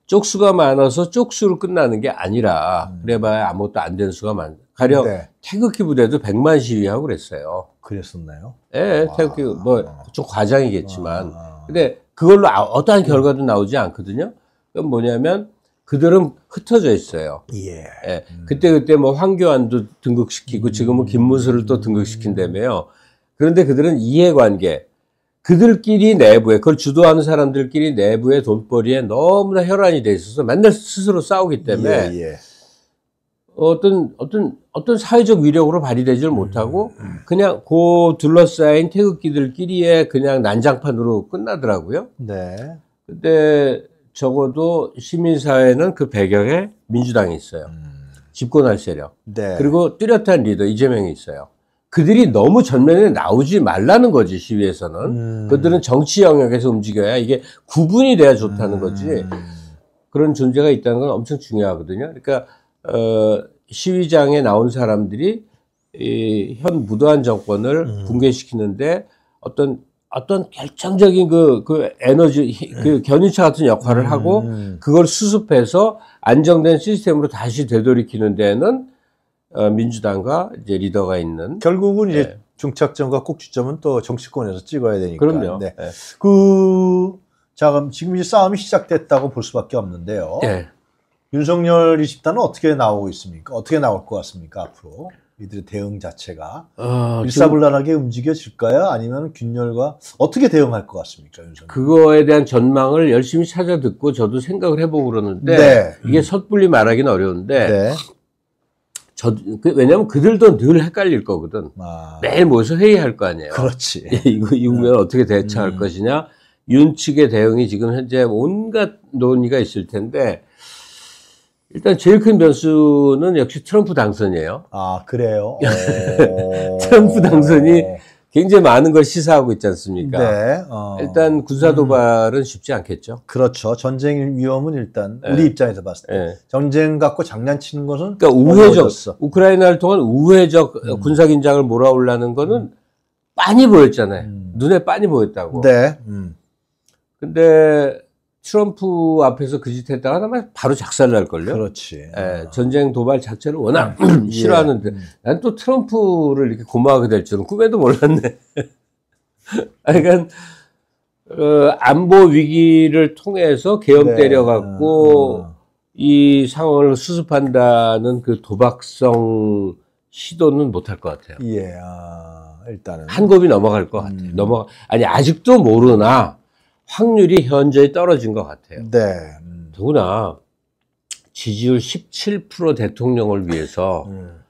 쪽수가 많아서 쪽수로 끝나는 게 아니라 그래봐야 아무것도 안 된 수가 많. 가령 네. 태극기 부대도 백만 시위하고 그랬어요. 그랬었나요? 예, 네, 태극기 뭐좀 과장이겠지만 와. 아. 근데 그걸로 아, 어떠한 결과도 나오지 않거든요. 그건 뭐냐면 그들은 흩어져 있어요. 예. 예. 그때 그때 뭐 황교안도 등극시키고 지금은 김문수를 또 등극시킨다며요. 그런데 그들은 이해관계, 그들끼리 내부에 그걸 주도하는 사람들끼리 내부의 돈벌이에 너무나 혈안이 돼 있어서 맨날 스스로 싸우기 때문에 예, 예. 어떤 어떤 어떤 사회적 위력으로 발휘되질 못하고 그냥 고 둘러싸인 태극기들끼리의 그냥 난장판으로 끝나더라고요. 네. 근데 적어도 시민사회는 그 배경에 민주당이 있어요. 음. 집권할 세력. 네. 그리고 뚜렷한 리더 이재명이 있어요. 그들이 너무 전면에 나오지 말라는 거지 시위에서는 음. 그들은 정치 영역에서 움직여야 이게 구분이 돼야 좋다는 음. 거지 그런 존재가 있다는 건 엄청 중요하거든요 그러니까 어~ 시위장에 나온 사람들이 이, 현 무도한 정권을 음. 붕괴시키는데 어떤 어떤 결정적인 그, 그 에너지, 그 네. 견인차 같은 역할을 음, 하고 음, 음. 그걸 수습해서 안정된 시스템으로 다시 되돌이키는 데는 에 어, 민주당과 이제 리더가 있는. 결국은 이제 네. 중착점과 꼭지점은 또 정치권에서 찍어야 되니까. 그럼요. 네. 네. 그, 자, 그럼 지금 이제 싸움이 시작됐다고 볼 수밖에 없는데요. 네. 윤석열 20단은 어떻게 나오고 있습니까? 어떻게 나올 것 같습니까? 앞으로 이들의 대응 자체가 어, 일사불란하게 움직여질까요? 아니면 균열과 어떻게 대응할 것 같습니까? 윤석열? 그거에 대한 전망을 열심히 찾아 듣고 저도 생각을 해보고 그러는데 네. 이게 음. 섣불리 말하기는 어려운데 네. 저, 그, 왜냐면 하 그들도 늘 헷갈릴 거거든. 아. 매일 모여서 회의할 거 아니에요. 그렇지. 이거, 이거면 음. 어떻게 대처할 음. 것이냐. 윤 측의 대응이 지금 현재 온갖 논의가 있을 텐데, 일단 제일 큰 변수는 역시 트럼프 당선이에요. 아, 그래요? 어. 트럼프 당선이 네. 굉장히 많은 걸 시사하고 있지 않습니까? 네. 어... 일단 군사 음. 도발은 음... 쉽지 않겠죠. 그렇죠. 전쟁 위험은 일단 네. 우리 네. 입장에서 봤을 때 네. 전쟁 갖고 장난치는 것은 그러니까 우회적 어려워졌어. 우크라이나를 통한 우회적 음. 군사 긴장을 몰아올라는 거는 음. 빤히 보였잖아요. 음. 눈에 빤히 보였다고. 네. 음. 근데 트럼프 앞에서 그 짓 했다가 아마 바로 작살 날걸요. 그렇지. 예, 전쟁 도발 자체를 워낙 음, 예. 싫어하는데 음. 난또 트럼프를 이렇게 고마워하게 될 줄은 꿈에도 몰랐네. 그러니까 어, 안보 위기를 통해서 개엄 네. 때려갖고 아. 이 상황을 수습한다는 그 도박성 시도는 못할 것 같아요. 예, 아, 일단은 한 곱이 넘어갈 것 같아요. 음. 넘어 아니 아직도 모르나 확률이 현저히 떨어진 것 같아요. 네. 더구나 지지율 17% 대통령을 위해서 음.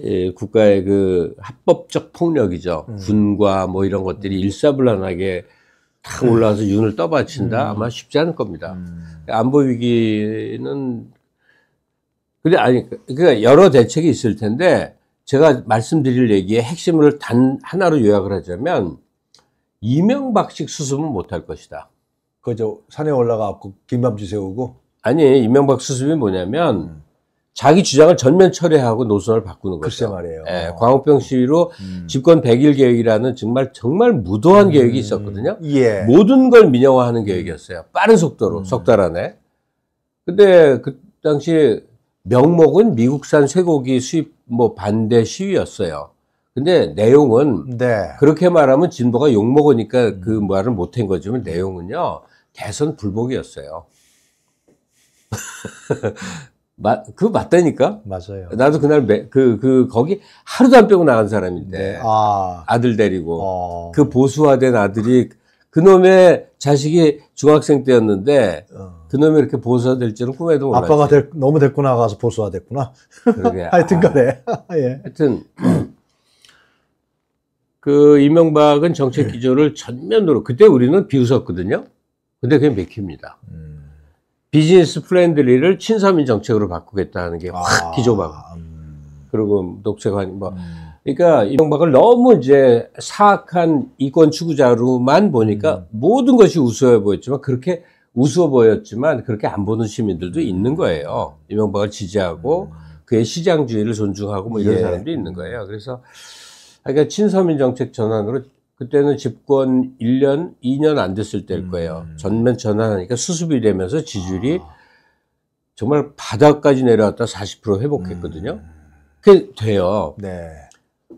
예, 국가의 그 합법적 폭력이죠. 음. 군과 뭐 이런 것들이 음. 일사불란하게 탁 음. 올라와서 윤을 떠받친다 음. 아마 쉽지 않을 겁니다. 안보 위기는 근데 아니 그러니까 여러 대책이 있을 텐데 제가 말씀드릴 얘기의 핵심을 단 하나로 요약을 하자면 이명박식 수습은 못할 것이다. 그저 산에 올라가고 김밤주 세우고 아니 이명박 수습이 뭐냐면 음. 자기 주장을 전면 철회하고 노선을 바꾸는 글쎄 말이에요. 예, 광우병 시위로 음. 집권 100일 계획이라는 정말 정말 무도한 음. 계획이 있었거든요. 예. 모든 걸 민영화하는 음. 계획이었어요. 빠른 속도로 음. 석달 안에. 근데 그 당시 명목은 미국산 쇠고기 수입 뭐 반대 시위였어요. 근데 내용은 네. 그렇게 말하면 진보가 욕 먹으니까 음. 그 말을 못한 거지만 내용은요 대선 불복이었어요. 그 맞다니까? 맞아요. 나도 그날 매, 그, 그, 거기 하루도 안 빼고 나간 사람인데. 네. 아. 들 데리고. 어. 그 보수화된 아들이 그놈의 자식이 중학생 때였는데 어. 그놈이 이렇게 보수화 될 줄은 꿈에도 몰랐어 아빠가 될, 너무 됐구 나가서 보수화 됐구나. 하여튼 간에. 아, 예. 하여튼 그 이명박은 정책 예. 기조를 전면으로 그때 우리는 비웃었거든요. 근데 그게 맥힙니다. 음. 비즈니스 플랜들리를 친서민 정책으로 바꾸겠다는 게확 아, 기조박. 음. 그리고 녹색환 뭐. 음. 그러니까 이명박을 너무 이제 사악한 이권 추구자로만 보니까 음. 모든 것이 우스워 보였지만 그렇게 우스워 보였지만 그렇게 안 보는 시민들도 음. 있는 거예요. 이명박을 지지하고 음. 그의 시장주의를 존중하고 뭐 이런 예. 사람도 있는 거예요. 그래서 그러니까 친서민 정책 전환으로 그때는 집권 1년, 2년 안 됐을 때일 음. 거예요. 음. 전면 전환하니까 수습이 되면서 지지율이 아. 정말 바닥까지 내려왔다 40% 회복했거든요. 음. 그게 돼요. 네.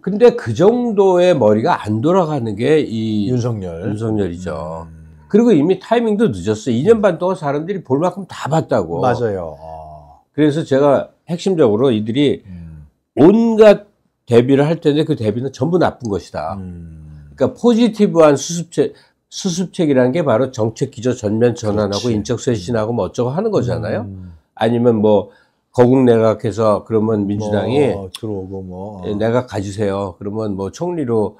근데 그 정도의 머리가 안 돌아가는 게 이 윤석열. 윤석열이죠. 음. 그리고 이미 타이밍도 늦었어요. 2년 반 동안 사람들이 볼 만큼 다 봤다고. 맞아요. 아. 그래서 제가 핵심적으로 이들이 음. 온갖 대비를 할 텐데 그 대비는 전부 나쁜 것이다. 음. 그러니까 포지티브한 수습책, 수습책이라는 게 바로 정책 기조 전면 전환하고 그렇지. 인적 쇄신하고 뭐 어쩌고 하는 거잖아요. 음. 아니면 뭐 거국 내각해서 그러면 민주당이 뭐, 어, 들어오고 뭐내가 어. 예, 가지세요. 그러면 뭐 총리로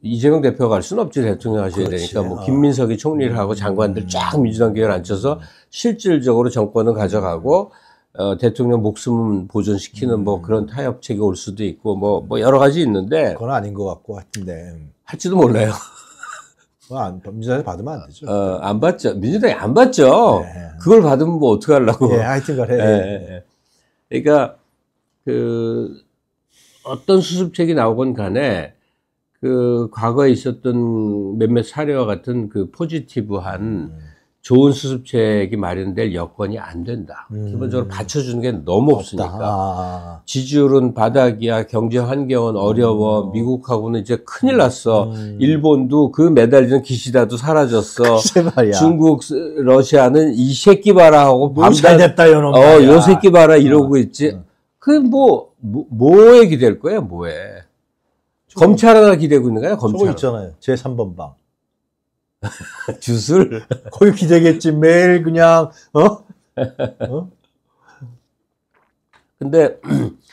이재명 대표가 갈 수는 없지 대통령 하셔야 그렇지. 되니까 뭐 어. 김민석이 총리를 하고 음. 장관들 쫙 민주당 계열 앉혀서 음. 실질적으로 정권을 가져가고 음. 어, 대통령 목숨 보존시키는 뭐 음. 뭐 그런 타협책이 올 수도 있고 뭐, 뭐 여러 가지 있는데 그건 아닌 것 같고 하여튼데 할지도 몰라요. 안, 민주당에서 받으면 안 되죠. 어, 안 받죠. 민주당이 안 받죠. 네. 그걸 받으면 뭐어떡 하려고. 예, 하여튼 간에. 예, 예, 예. 그러니까 그 어떤 수습책이 나오건 간에 그 과거에 있었던 몇몇 사례와 같은 그 포지티브한 음. 좋은 수습책이 마련될 여건이 안 된다. 음. 기본적으로 받쳐주는 게 너무 없으니까 아. 지지율은 바닥이야, 경제 환경은 어려워, 음. 미국하고는 이제 큰일 났어. 음. 음. 일본도 그 매달리는 기시다도 사라졌어. 중국, 러시아는 이 새끼 봐라 하고 밤잘 뭐 됐다, 요놈. 어, 요 새끼 봐라 이러고 어. 있지. 어. 그 뭐, 뭐, 뭐에 기댈 거야, 뭐에. 검찰 하나 기대고 있는 거야, 검찰. 저거 있잖아요. 제3번 방. 주술? 거의 기대겠지. 매일 그냥, 어? 어? 근데,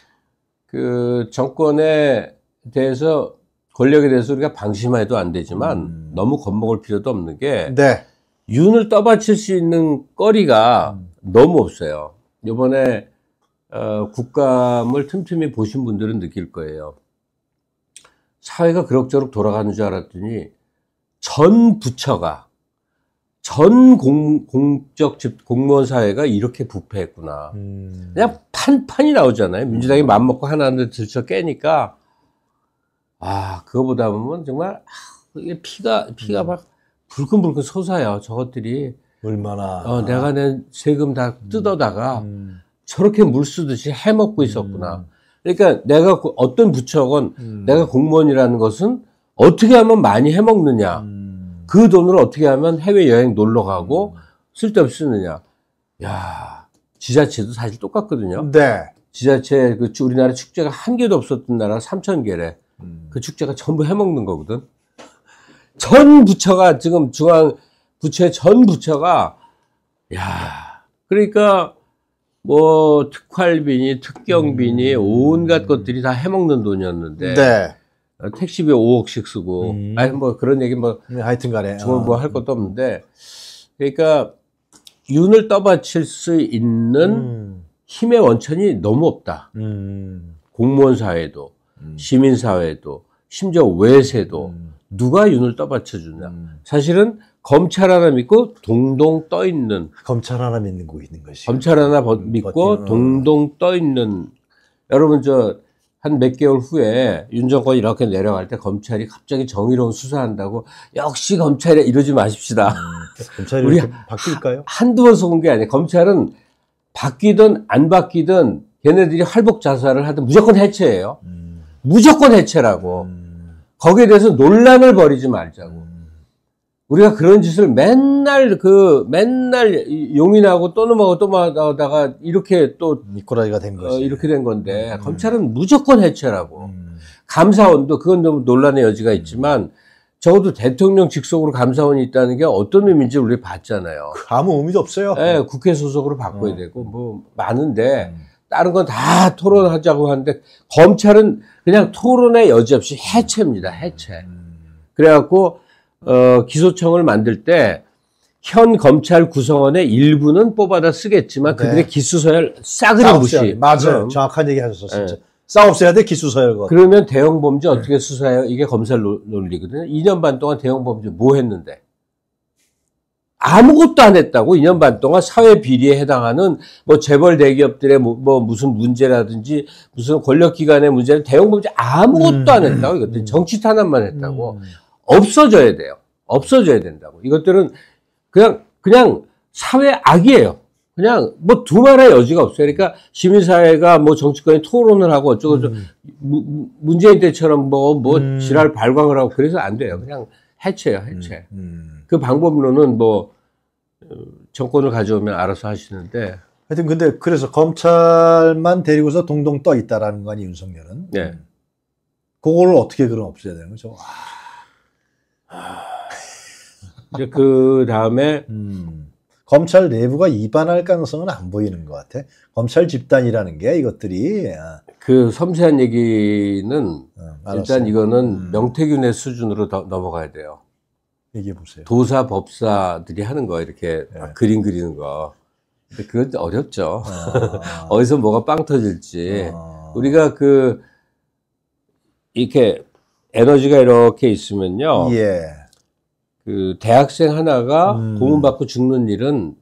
그, 정권에 대해서, 권력에 대해서 우리가 방심해도 안 되지만, 음. 너무 겁먹을 필요도 없는 게, 네. 윤을 떠받칠 수 있는 거리가 음. 너무 없어요. 요번에, 어, 국감을 틈틈이 보신 분들은 느낄 거예요. 사회가 그럭저럭 돌아가는 줄 알았더니, 전 부처가 전 공, 공적 집 공무원 사회가 이렇게 부패했구나. 음. 그냥 판판이 나오잖아요. 민주당이 맘 음. 먹고 하나를 들쳐 깨니까 아 그거보다 보면 정말 아, 이게 피가 피가 음. 막 불끈불끈 솟아요. 저것들이 얼마나 어, 내가 낸 세금 다 음. 뜯어다가 음. 저렇게 물 쓰듯이 해먹고 음. 있었구나. 그러니까 내가 그 어떤 부처건 내가 공무원이라는 것은 어떻게 하면 많이 해먹느냐. 그 돈을 어떻게 하면 해외여행 놀러 가고 쓸데없이 쓰느냐. 야 지자체도 사실 똑같거든요. 네. 지자체 그 우리나라 축제가 한 개도 없었던 나라 3 0 0 0 개래. 음. 그 축제가 전부 해먹는 거거든. 전 부처가 지금 중앙 부처의 전 부처가 야 그러니까 뭐 특활비니 특경비니 음. 온갖 것들이 다 해먹는 돈이었는데 네. 어, 택시비 5억씩 쓰고, 음. 아니, 뭐 그런 얘기 뭐. 네, 하여튼 간에. 정말 뭐 아. 뭐할 것도 없는데. 그러니까, 윤을 떠받칠 수 있는 음. 힘의 원천이 너무 없다. 음. 공무원 사회도, 음. 시민 사회도, 심지어 외세도, 음. 누가 윤을 떠받쳐주냐. 음. 사실은 검찰 하나 믿고 동동 떠 있는. 검찰 하나 믿는 있는 것이. 검찰 하나 믿고 동동 떠 있는. 여러분, 저, 한몇 개월 후에 윤 정권이 이렇게 내려갈 때 검찰이 갑자기 정의로운 수사한다고 역시 검찰에 이러지 마십시다. 음, 검찰이 우리 바뀔까요? 한두 번 속은 게 아니에요. 검찰은 바뀌든 안 바뀌든 얘네들이 활복 자살을 하든 무조건 해체예요. 음. 무조건 해체라고. 음. 거기에 대해서 논란을 벌이지 말자고. 우리가 그런 짓을 맨날 그 맨날 용인하고 또 넘어가고 또 나오다가 이렇게 또 미꾸라지가 된 어, 거지. 어, 이렇게 된 건데 음, 음. 검찰은 무조건 해체라고. 음. 감사원도 그건 너무 논란의 여지가 음. 있지만 적어도 대통령 직속으로 감사원이 있다는 게 어떤 의미인지 우리 봤잖아요. 아무 의미도 없어요. 예, 국회 소속으로 바꿔야 음. 되고 뭐 많은데 음. 다른 건 다 토론하자고 하는데 검찰은 그냥 토론의 여지 없이 해체입니다. 해체. 그래갖고 어, 기소청을 만들 때 현 검찰 구성원의 일부는 뽑아다 쓰겠지만 네. 그들의 기수서열 싸그리 무시. 맞아요. 정확한 얘기 하셨어요. 네. 싸웁어야 돼 기수서열과. 그러면 대형 범죄 네. 어떻게 수사해요? 이게 검찰 논리거든요. 2년 반 동안 대형 범죄 뭐 했는데? 아무것도 안 했다고 2년 반 동안 사회 비리에 해당하는 뭐 재벌 대기업들의 뭐, 뭐 무슨 문제라든지 무슨 권력기관의 문제를 대형 범죄 아무것도 음. 안 했다고 이것들 음. 정치 탄압만 했다고. 음. 없어져야 돼요. 없어져야 된다고. 이것들은 그냥, 그냥 사회 악이에요. 그냥 뭐 두말의 여지가 없어요. 그러니까 시민사회가 뭐 정치권이 토론을 하고 어쩌고 저 음. 문재인 때처럼 뭐뭐 뭐 음. 지랄 발광을 하고 그래서 안 돼요. 그냥 해체요, 예 해체. 음. 음. 그방법으로는뭐 어, 정권을 가져오면 알아서 하시는데. 하여튼 근데 그래서 검찰만 데리고서 동동 떠 있다라는 거 아니 윤석열은. 네. 음. 그거를 어떻게 그럼 없애야 되는 거죠. 와. 아. 이제 그 다음에 음. 검찰 내부가 이반할 가능성은 안 보이는 것 같아. 검찰 집단이라는 게 이것들이 아. 그 섬세한 얘기는 아, 일단 이거는 음. 명태균의 수준으로 더, 넘어가야 돼요. 얘기해 보세요. 도사 법사들이 하는 거 이렇게 네. 그림 그리는 거. 그건 어렵죠. 아. 어디서 뭐가 빵 터질지. 아. 우리가 그 이렇게 에너지가 이렇게 있으면요. 예. 그 대학생 하나가 음. 고문받고 죽는 일은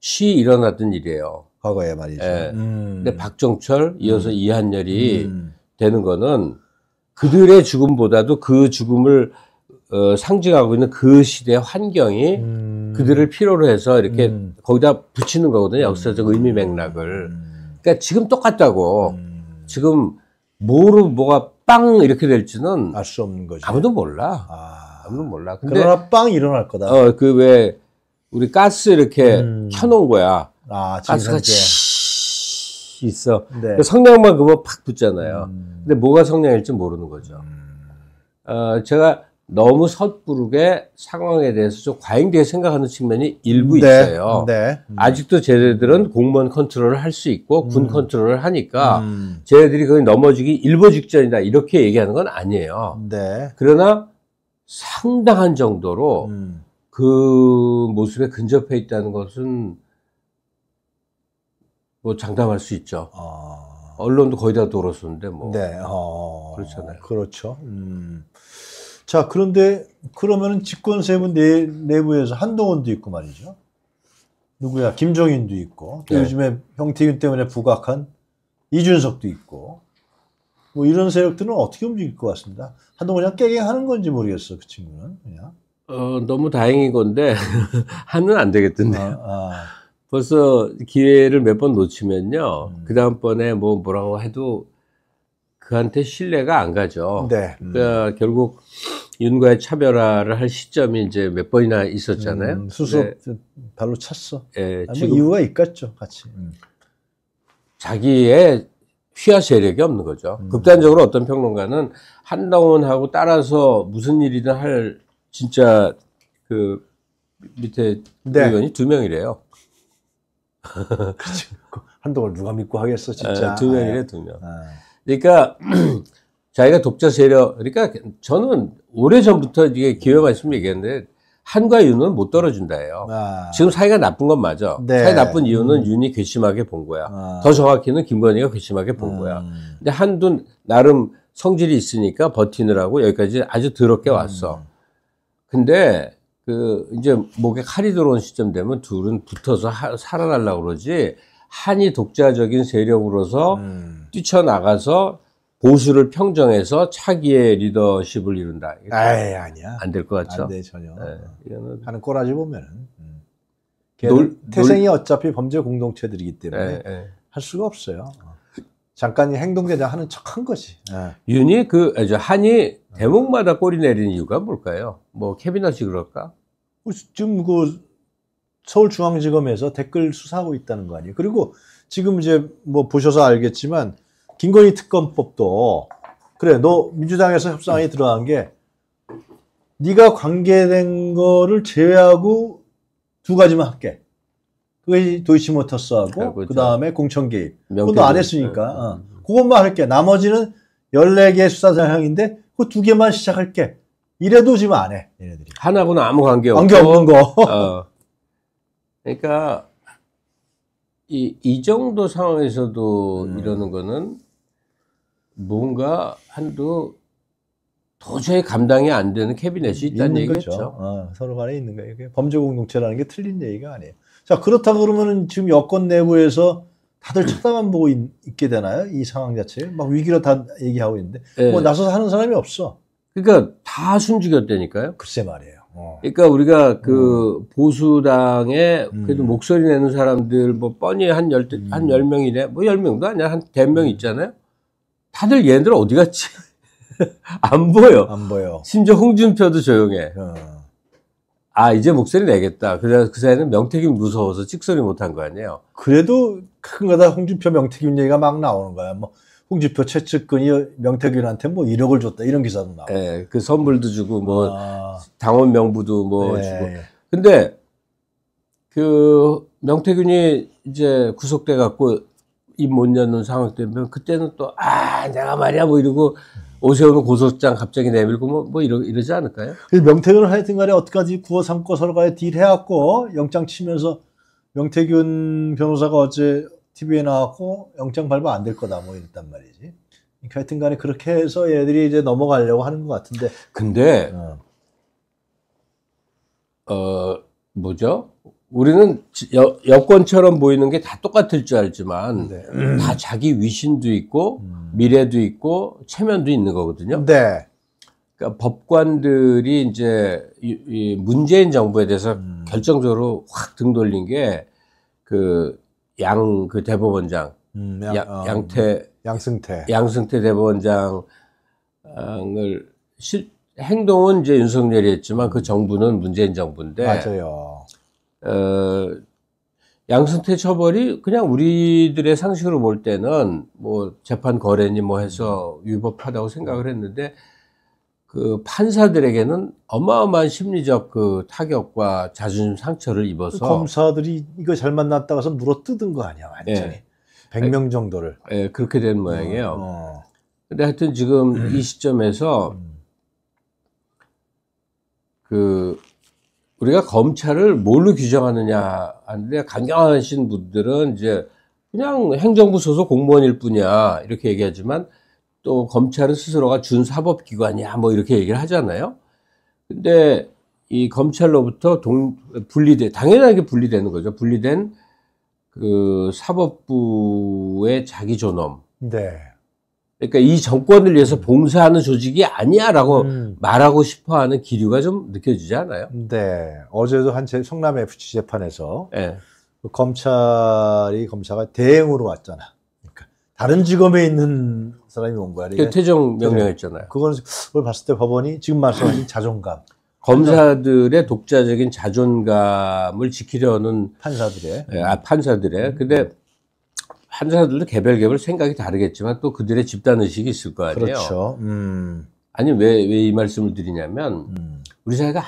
쉬 일어났던 일이에요. 과거에 말이죠. 예. 음. 근데 박정철 이어서 음. 이한열이 음. 되는 거는 그들의 죽음보다도 그 죽음을 어, 상징하고 있는 그 시대의 환경이 음. 그들을 필요로 해서 이렇게 음. 거기다 붙이는 거거든요. 역사적 의미 맥락을. 그러니까 지금 똑같다고. 지금 뭐로 뭐가 빵 이렇게 될지은알수 없는 거죠. 아무도 몰라. 아. 무도 몰라. 근데 그러나 빵 일어날 거다. 어, 그 왜 우리 가스 이렇게 음. 켜놓은 거야. 아, 가스가 치 있어. 네. 그 성냥만 그거 팍 붙잖아요. 음. 근데 뭐가 성냥일지 모르는 거죠. 음. 어, 제가 너무 섣부르게 상황에 대해서 좀 과잉되게 생각하는 측면이 일부 네. 있어요. 네, 아직도 쟤네들은 음. 공무원 컨트롤을 할 수 있고 군 음. 컨트롤을 하니까 음. 쟤네들이 거기 넘어지기 일보 직전이다 이렇게 얘기하는 건 아니에요. 네. 그러나 상당한 정도로 음. 그 모습에 근접해 있다는 것은 뭐 장담할 수 있죠. 어. 언론도 거의 다 돌았었는데 뭐 네. 어. 그렇잖아요. 그렇죠. 음. 자, 그런데 그러면은 집권 세분 내, 내부에서 한동훈도 있고 말이죠. 누구야? 김종인도 있고 또 네. 요즘에 형태균 때문에 부각한 이준석도 있고 뭐 이런 세력들은 어떻게 움직일 것 같습니다. 한동훈 그냥 깨갱하는 건지 모르겠어 그 친구는 그냥. 어 너무 다행인 건데 하면 안 되겠던데요. 아, 아. 벌써 기회를 몇 번 놓치면요. 음. 그 다음번에 뭐 뭐라고 해도 그한테 신뢰가 안 가죠. 네. 그러니까 결국 윤과의 차별화를 할 시점이 이제 몇 번이나 있었잖아요. 음, 스스 네. 발로 찼어. 예, 아니, 뭐 이유가 있겠죠, 같이. 음. 자기의 휘하 세력이 없는 거죠. 음. 극단적으로 어떤 평론가는 한동훈하고 따라서 무슨 일이든 할 진짜 그 밑에 네. 의원이 두 명이래요. 그렇죠. 한동안 누가 믿고 하겠어, 진짜. 아, 두 명이래, 예. 두 명. 아. 그러니까 자기가 독자 세력, 그러니까 저는 오래 전부터 이게 기회 말씀 얘기했는데 한과 윤은 못 떨어진다예요. 아. 지금 사이가 나쁜 건 맞아. 네. 사이 나쁜 이유는 음. 윤이 괘씸하게 본 거야. 아. 더 정확히는 김건희가 괘씸하게 본 음. 거야. 근데 한도 나름 성질이 있으니까 버티느라고 여기까지 아주 더럽게 음. 왔어. 음. 근데 그 이제 목에 칼이 들어온 시점 되면 둘은 붙어서 하, 살아날라 그러지. 한이 독자적인 세력으로서 음. 뛰쳐나가서 보수를 평정해서 차기의 리더십을 이룬다. 아예 아니야. 안 될 것 같죠? 안 돼 전혀. 네. 하는 꼬라지 보면은 음. 태생이 놀... 어차피 범죄 공동체들이기 때문에 에, 네, 에. 네. 할 수가 없어요. 잠깐 행동대장 하는 척한 거지. 네. 윤이 그 아, 한이 대목마다 꼬리 내리는 이유가 뭘까요? 뭐 케빈아시 그럴까? 뭐, 지금 그 서울중앙지검에서 댓글 수사하고 있다는 거 아니에요. 그리고 지금 이제 뭐 보셔서 알겠지만 김건희 특검법도 그래 너 민주당에서 협상에 들어간 게 네가 관계된 거를 제외하고 두 가지만 할게. 그게 도이치모터스하고 그 다음에 공청 개입. 그것도 안 했으니까. 네. 어. 그것만 할게. 나머지는 14개 수사 사항인데 그 두 개만 시작할게. 이래도 지금 안 해. 얘네들이. 하나고는 아무 관계 없고. 관계 없는 거. 어. 그러니까 이, 이 정도 상황에서도 음. 이러는 거는 뭔가 한두 도저히 감당이 안 되는 캐비넷이 있다는 얘기겠죠. 어, 서로 간에 있는 거예요. 범죄 공동체라는 게 틀린 얘기가 아니에요. 자 그렇다 그러면은 지금 여권 내부에서 다들 쳐다만 보고 있, 게 되나요? 이 상황 자체막 위기로 다 얘기하고 있는데 네. 뭐 예. 나서서 하는 사람이 없어. 그러니까 다 숨죽였다니까요. 글쎄 말이에요. 어. 그러니까 우리가 그 음. 보수당에 그래도 음. 목소리 내는 사람들 뭐 뻔히 한 열, 음. 한열 명이네. 뭐열 명도 아니야. 한1 0명 음. 있잖아요. 다들 얘네들 어디 갔지? 안 보여. 안 보여. 심지어 홍준표도 조용해. 어. 아, 이제 목소리 내겠다. 그래서 그 사이에는 명태균 무서워서 찍소리 못한 거 아니에요? 그래도 큰 거다 홍준표 명태균 얘기가 막 나오는 거야. 뭐 홍준표 최측근이 명태균한테 뭐 1억을 줬다 이런 기사도 나와. 예, 그 선물도 주고 뭐 아. 당원 명부도 뭐 예, 주고. 예. 근데 그 명태균이 이제 구속돼 갖고 입 못 여는 상황 때문에 그때는 또 아 내가 말이야 뭐 이러고 오세훈 고소장 갑자기 내밀고 뭐, 뭐 이러, 이러지 않을까요? 그 명태균은 하여튼간에 어떻게까지 구워 삼고 서로 가에 딜해갖고 영장 치면서 명태균 변호사가 어제 TV에 나왔고 영장 발부 안 될 거다 뭐 이랬단 말이지. 그러니까 하여튼간에 그렇게 해서 얘들이 이제 넘어가려고 하는 것 같은데. 근데 어, 어 뭐죠? 우리는 여, 여권처럼 보이는 게 다 똑같을 줄 알지만 네. 다 자기 위신도 있고 음. 미래도 있고 체면도 있는 거거든요. 네. 그러니까 법관들이 이제 이, 이 문재인 정부에 대해서 음. 결정적으로 확 등 돌린 게그 양그 대법원장 음, 양, 양, 어, 양태 음, 양승태 양승태 대법원장을 실, 행동은 이제 윤석열이 했지만 그 음. 정부는 문재인 정부인데 맞아요. 어, 양승태 처벌이 그냥 우리들의 상식으로 볼 때는 뭐 재판 거래니 뭐 해서 음. 위법하다고 생각을 했는데 그 판사들에게는 어마어마한 심리적 그 타격과 자존심 상처를 입어서 그 검사들이 이거 잘 만났다고 해서 물어 뜯은 거 아니야 완전히 예. 100명 정도를 예, 그렇게 된 모양이에요 어, 어. 근데 하여튼 지금 음. 이 시점에서 음. 그 우리가 검찰을 뭘로 규정하느냐 하는데 강경하신 분들은 이제 그냥 행정부 소속 공무원일 뿐이야 이렇게 얘기하지만 또 검찰은 스스로가 준사법기관이야 뭐 이렇게 얘기를 하잖아요. 근데 이 검찰로부터 동, 분리돼 당연하게 분리되는 거죠. 분리된 그 사법부의 자기 존엄. 네. 그러니까 이 정권을 위해서 음. 봉사하는 조직이 아니야라고 음. 말하고 싶어하는 기류가 좀 느껴지지 않아요? 네. 어제도 한 제, 성남 FC 재판에서 네. 검찰이 검사가 대행으로 왔잖아. 그러니까 다른 직업에 있는 사람이 온 거야. 그 퇴정 네. 명령했잖아요. 그걸 봤을 때 법원이 지금 말씀하신 음. 자존감. 검사들의 독자적인 자존감을 지키려는 판사들의 예, 아 판사들의 근데 판사들도 개별 개별 생각이 다르겠지만 또 그들의 집단 의식이 있을 거 아니에요. 그렇죠. 음. 아니 왜 왜 이 말씀을 드리냐면 음. 우리 사회가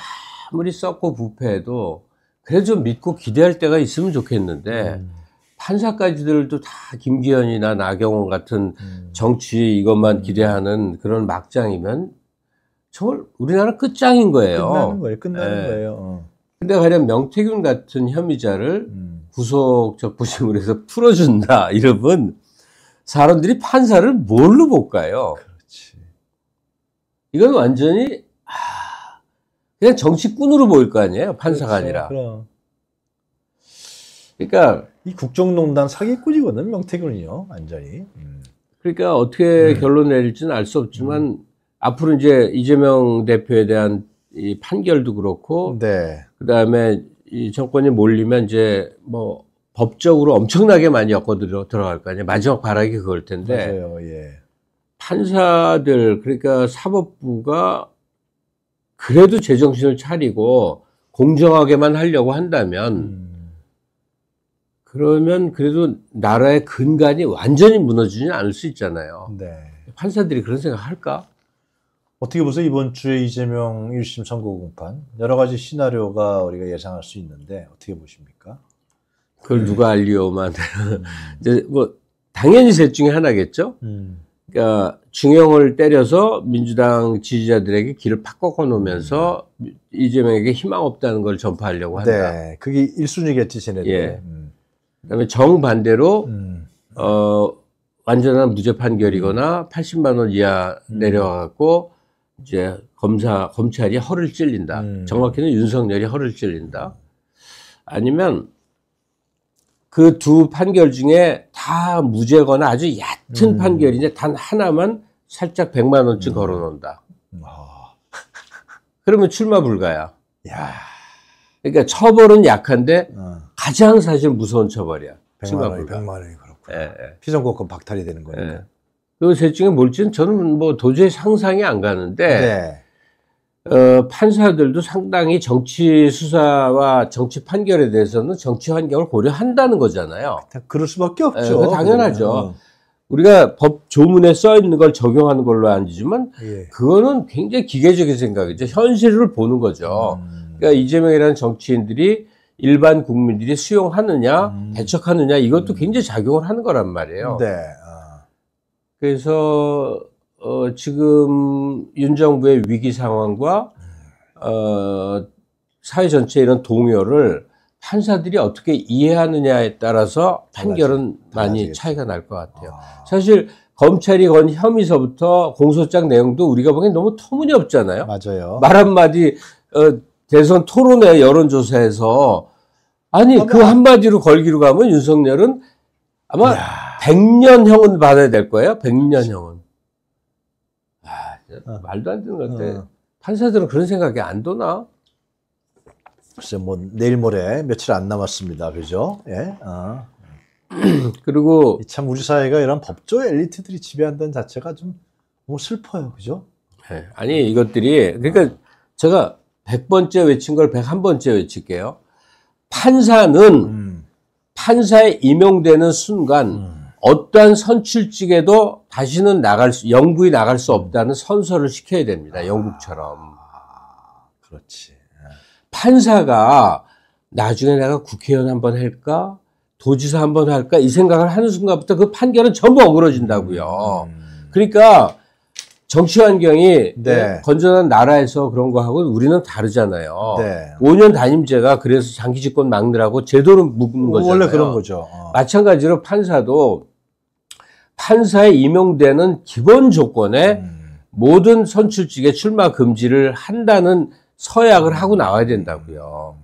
아무리 썩고 부패해도 그래도 좀 믿고 기대할 때가 있으면 좋겠는데 음. 판사까지들도 다 김기현이나 나경원 같은 음. 정치 이것만 음. 기대하는 그런 막장이면 정말 우리나라 끝장인 거예요. 끝나는 거예요. 끝나는 네. 거예요. 어. 근데 가령 명태균 같은 혐의자를 음. 구속적 부심으로 해서 풀어준다 이러면 사람들이 판사를 뭘로 볼까요? 그렇지. 이건 완전히 아, 그냥 정치꾼으로 보일 거 아니에요? 판사가 그렇죠. 아니라. 그럼. 그러니까 이 국정농단 사기꾼이거든 명태균은요 완전히. 음. 그러니까 어떻게 음. 네. 결론 내릴지는 알 수 없지만 음. 앞으로 이제 이재명 대표에 대한 이 판결도 그렇고, 네. 그 다음에 이 정권이 몰리면 이제 뭐 법적으로 엄청나게 많이 엮어들어 들어갈 거 아니에요. 마지막 발악이 그걸 텐데. 맞아요. 예. 판사들 그러니까 사법부가 그래도 제정신을 차리고 공정하게만 하려고 한다면. 음. 그러면 그래도 나라의 근간이 완전히 무너지지는 않을 수 있잖아요. 네. 판사들이 그런 생각 할까? 어떻게 보세요? 이번 주에 이재명 1심 선고 공판 여러 가지 시나리오가 우리가 예상할 수 있는데 어떻게 보십니까? 그걸 네. 누가 알리오만 음. 이제 뭐 당연히 셋 중에 하나겠죠. 음. 그니까 중형을 때려서 민주당 지지자들에게 길을 팍 꺾어 놓으면서 음. 이재명에게 희망 없다는 걸 전파하려고 한다. 네, 그게 1순위겠지 쟤네들. 예. 음. 그다음에 정반대로 음. 어 완전한 무죄 판결이거나 80만 원 이하 음. 내려와갖고 이제 검사 검찰이 허를 찔린다. 음. 정확히는 윤석열이 허를 찔린다. 아니면 그 두 판결 중에 다 무죄거나 아주 얕은 음. 판결인데 단 하나만 살짝 100만 원쯤 음. 걸어놓는다. 어. 그러면 출마 불가야. 야. 그러니까 처벌은 약한데 어. 가장 사실 무서운 처벌이야. 100만 원이 100만 원이 그렇고. 예, 예. 피선거권 박탈이 되는 거니까. 예. 그셋 중에 뭘지는 저는 뭐 도저히 상상이 안 가는데 네. 어, 판사들도 상당히 정치 수사와 정치 판결에 대해서는 정치 환경을 고려한다는 거잖아요. 그럴 수밖에 예, 없죠. 예, 당연하죠. 어. 우리가 법 조문에 써 있는 걸 적용하는 걸로 아니지만 예. 그거는 굉장히 기계적인 생각이죠. 현실을 보는 거죠. 음. 그러니까 이재명이라는 정치인들이 일반 국민들이 수용하느냐 음. 대척하느냐 이것도 음. 굉장히 작용을 하는 거란 말이에요. 네. 아. 그래서 어, 지금 윤 정부의 위기 상황과 어, 사회 전체 이런 동요를 판사들이 어떻게 이해하느냐에 따라서 판결은 달라지, 많이 차이가 날 것 같아요. 아. 사실 검찰이 건 혐의서부터 공소장 내용도 우리가 보기엔 너무 터무니없잖아요. 맞아요. 말 한마디 어, 대선 토론회 여론조사에서 아니 아, 네. 그 한마디로 걸기로 가면 윤석열은 아마 야. 100년형은 받아야 될 거예요. 100년형은. 아, 어. 말도 안 되는 것 같아. 어. 판사들은 그런 생각이 안 도나? 글쎄 뭐 내일 모레 며칠 안 남았습니다. 그죠? 예. 어. 그리고 참 우리 사회가 이런 법조 엘리트들이 지배한다는 자체가 좀 뭐 슬퍼요. 그죠? 네. 아니 이것들이 그러니까 제가 100번째 외친 걸 101번째 외칠게요. 판사는 음. 판사에 임용되는 순간 음. 어떠한 선출직에도 다시는 나갈 수, 영구히 나갈 수 없다는 선서를 시켜야 됩니다. 영국처럼. 아, 그렇지. 판사가 나중에 내가 국회의원 한 번 할까? 도지사 한 번 할까? 이 생각을 하는 순간부터 그 판결은 전부 어그러진다고요. 음. 그러니까 정치 환경이 네. 건전한 나라에서 그런 거하고 우리는 다르잖아요. 네. 5년 단임제가 그래서 장기 집권 막느라고 제도를 묶는 거잖 원래 그런 거죠. 어. 마찬가지로 판사도 판사에 임용되는 기본 조건에 음. 모든 선출직에 출마 금지를 한다는 서약을 하고 음. 나와야 된다고요.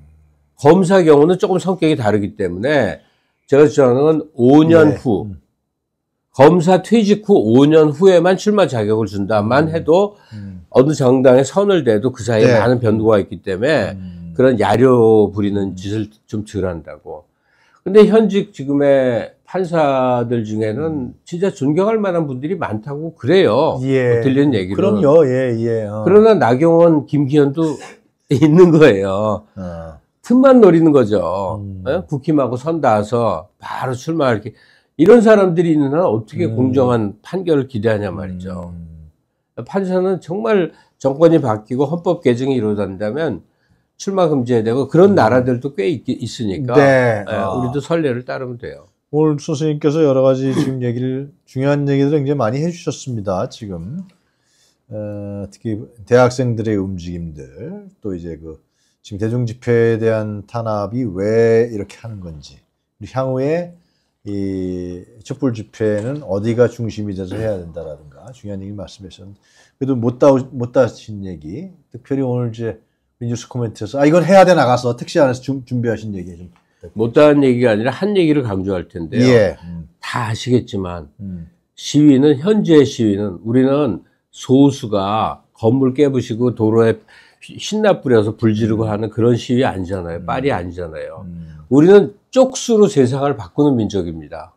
검사 경우는 조금 성격이 다르기 때문에 제가 주장하는 건 5년 네. 후 음. 검사 퇴직 후 5년 후에만 출마 자격을 준다만 음. 해도 음. 어느 정당에 선을 대도 그 사이에 네. 많은 변동가 있기 때문에 음. 그런 야료 부리는 음. 짓을 좀덜 한다고. 근데 현직 지금의 판사들 중에는 음. 진짜 존경할 만한 분들이 많다고 그래요. 예. 뭐 들리는 얘기로. 그럼요. 예, 예. 어. 그러나 나경원, 김기현도 있는 거예요. 어. 틈만 노리는 거죠. 음. 예? 국힘하고 선 닿아서 바로 출마 이렇게. 이런 사람들이 있는 한 어떻게 음. 공정한 판결을 기대하냐 말이죠. 음. 판사는 정말 정권이 바뀌고 헌법 개정이 이루어진다면 출마 금지해야 되고 그런 음. 나라들도 꽤 있, 있 으니까 네. 예, 아. 우리도 선례를 따르면 돼요. 오늘 선생님께서 여러 가지 지금 얘기를 중요한 얘기들을 굉장히 많이 해주셨습니다. 지금 어, 특히 대학생들의 움직임들 또 이제 그 지금 대중 집회에 대한 탄압이 왜 이렇게 하는 건지 향후에 이 촛불 집회는 어디가 중심이 돼서 해야 된다라든가 중요한 얘기 말씀하셨는데 그래도 못다못 다신 얘기 특별히 오늘 이제 뉴스 코멘트에서 아 이건 해야 돼 나가서 택시 안에서 주, 준비하신 얘기 좀 못다한 얘기가 아니라 한 얘기를 강조할 텐데요. 예. 음. 다 아시겠지만 음. 시위는 현재 시위는 우리는 소수가 건물 깨부시고 도로에 신나 뿌려서 불 지르고 음. 하는 그런 시위 아니잖아요. 음. 빨이 아니잖아요. 음. 우리는 쪽수로 세상을 바꾸는 민족입니다.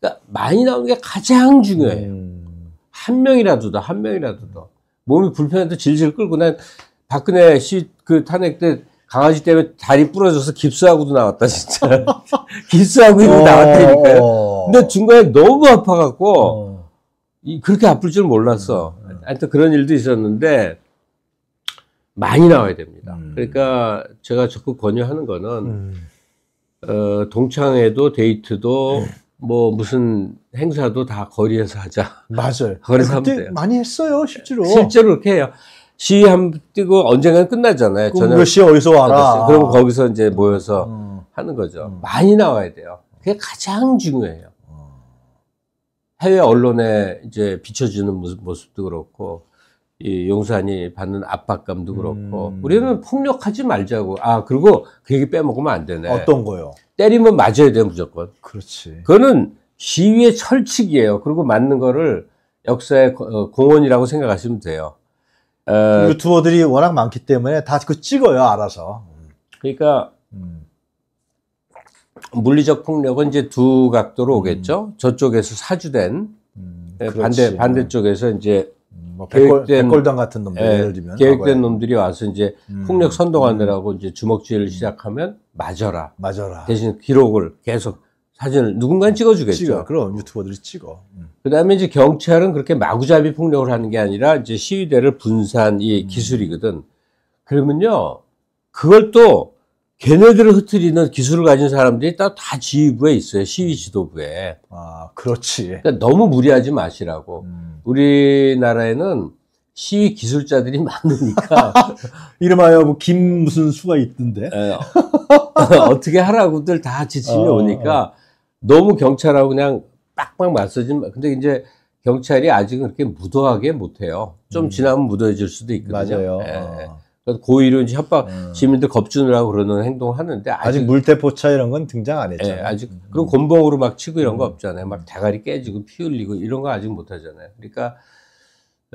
그러니까 많이 나오는 게 가장 중요해요. 음. 한 명이라도 더, 한 명이라도 더. 몸이 불편해도 질질 끌고 난 박근혜 씨그 탄핵 때 강아지 때문에 다리 부러져서 깁스하고도 나왔다 진짜 깁스하고 이거 어, 나왔다니까요. 어, 어. 근데 중간에 너무 아파갖고 그렇게 아플 줄 몰랐어. 음, 음. 하여튼 그런 일도 있었는데 많이 나와야 됩니다. 음. 그러니까 제가 적극 권유하는 거는. 어, 동창회도 데이트도 네. 뭐 무슨 행사도 다 거리에서 하자. 맞아요. 거리에서 하면 돼요. 많이 했어요, 실제로. 실제로 그렇게 해요. 시위 한번 뛰고 언젠가는 끝나잖아요. 저녁 시 어디서 와라. 그럼 거기서 이제 모여서 음. 하는 거죠. 음. 많이 나와야 돼요. 그게 가장 중요해요. 음. 해외 언론에 이제 비춰주는 모습, 도 그렇고 이 용산이 받는 압박감도 그렇고 음. 우리는 폭력하지 말자고 아 그리고 그 얘기 빼먹으면 안 되네 어떤 거요? 때리면 맞아야 돼 무조건 그렇지 그거는 시위의 철칙이에요 그리고 맞는 거를 역사의 어, 공원이라고 생각하시면 돼요 어, 유튜버들이 워낙 많기 때문에 다 그 찍어요 알아서 그러니까 음. 물리적 폭력은 이제 두 각도로 음. 오겠죠 음. 저쪽에서 사주된 음. 예, 반대 반대쪽에서 이제 음, 뭐 계획된 백골, 당 같은 놈들 예, 예를 들면 계획된 과거에. 놈들이 와서 이제 음. 폭력 선동하느라고 음. 이제 주먹질을 시작하면 맞아라. 맞아라. 대신 기록을 계속 사진을 누군가 음. 찍어주겠죠. 찍어. 그럼 유튜버들이 찍어. 음. 그다음에 이제 경찰은 그렇게 마구잡이 폭력을 하는 게 아니라 이제 시위대를 분산 이 음. 기술이거든. 그러면요 그걸 또 걔네들을 흐트리는 기술을 가진 사람들이 다, 다 지휘부에 있어요. 시위 지도부에. 아, 그렇지. 그러니까 너무 무리하지 마시라고. 음. 우리나라에는 시위 기술자들이 많으니까. 이름하여 뭐김 무슨 수가 있던데. 예. 어떻게 하라고들 다 지침이 어, 어, 오니까 너무 경찰하고 그냥 빡빡 맞서지만, 근데 이제 경찰이 아직은 그렇게 무도하게 못해요. 좀 음. 지나면 무도해질 수도 있거든요. 맞아요. 예. 어. 고의로 이제 협박 음. 시민들 겁주느라고 그러는 행동을 하는데 아직, 아직 물대포차 이런 건 등장 안 했잖아요. 예, 아직 음. 그런 곤봉으로 막 치고 이런 거 음. 없잖아요. 막 대가리 깨지고 피 흘리고 이런 거 아직 못 하잖아요. 그러니까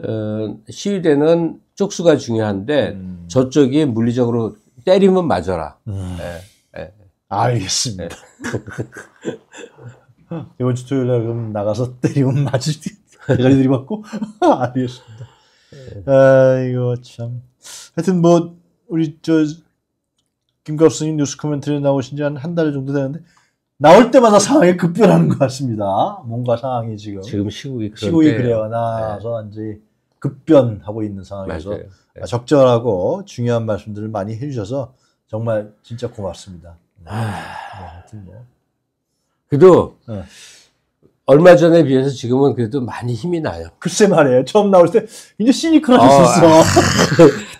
어, 시위대는 쪽수가 중요한데 음. 저쪽이 물리적으로 때리면 맞아라. 음. 예, 예. 알겠습니다. 이번 주 토요일 날 그럼 나가서 때리면 맞을 대가리들이 맞고 알겠습니다. 예. 아 이거 참. 하여튼 뭐 우리 저 김갑수님 뉴스 코멘트에 나오신 지한 한 달 정도 되는데 나올 때마다 상황이 급변하는 것 같습니다. 뭔가 상황이 지금 지금 시국이 시국이 그래요. 나서 이제 네. 급변하고 있는 상황에서 맞 네. 아, 적절하고 중요한 말씀들을 많이 해주셔서 정말 진짜 고맙습니다. 아... 뭐 하여튼 뭐 그래도 네. 얼마 전에 비해서 지금은 그래도 많이 힘이 나요. 글쎄 말이에요. 처음 나올 때 이제 시니컬하셨어. 아,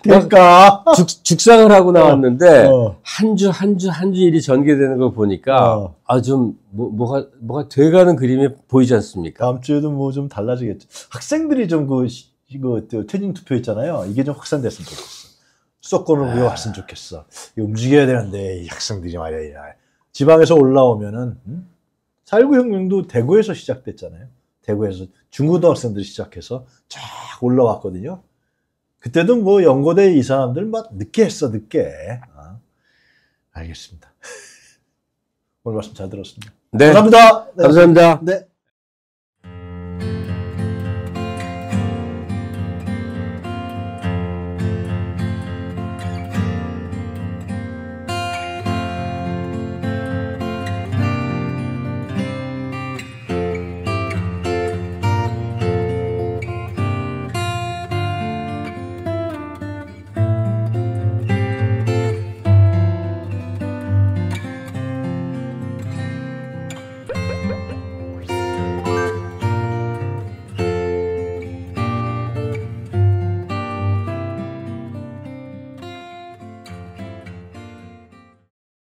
그러니까. 어, 그러니까 죽, 상을 하고 어, 나왔는데 어. 한주 한 주 한 주 일이 전개되는 걸 보니까 어. 아좀 뭐, 뭐가 뭐가 돼가는 그림이 보이지 않습니까? 다음 주에도 뭐 좀 달라지겠죠. 학생들이 좀그 이거 그, 퇴진 투표 있잖아요. 이게 좀 확산됐으면 좋겠어. 수도권을 아. 여왔으면 좋겠어. 움직여야 되는데 이 학생들이 말이야. 지방에서 올라오면은. 음? 4.19 혁명도 대구에서 시작됐잖아요. 대구에서 중고등학생들이 시작해서 쫙 올라왔거든요. 그때도 뭐 연고대 이 사람들 막 늦게 했어, 늦게. 아, 알겠습니다. 오늘 말씀 잘 들었습니다. 네. 감사합니다. 네. 감사합니다. 네.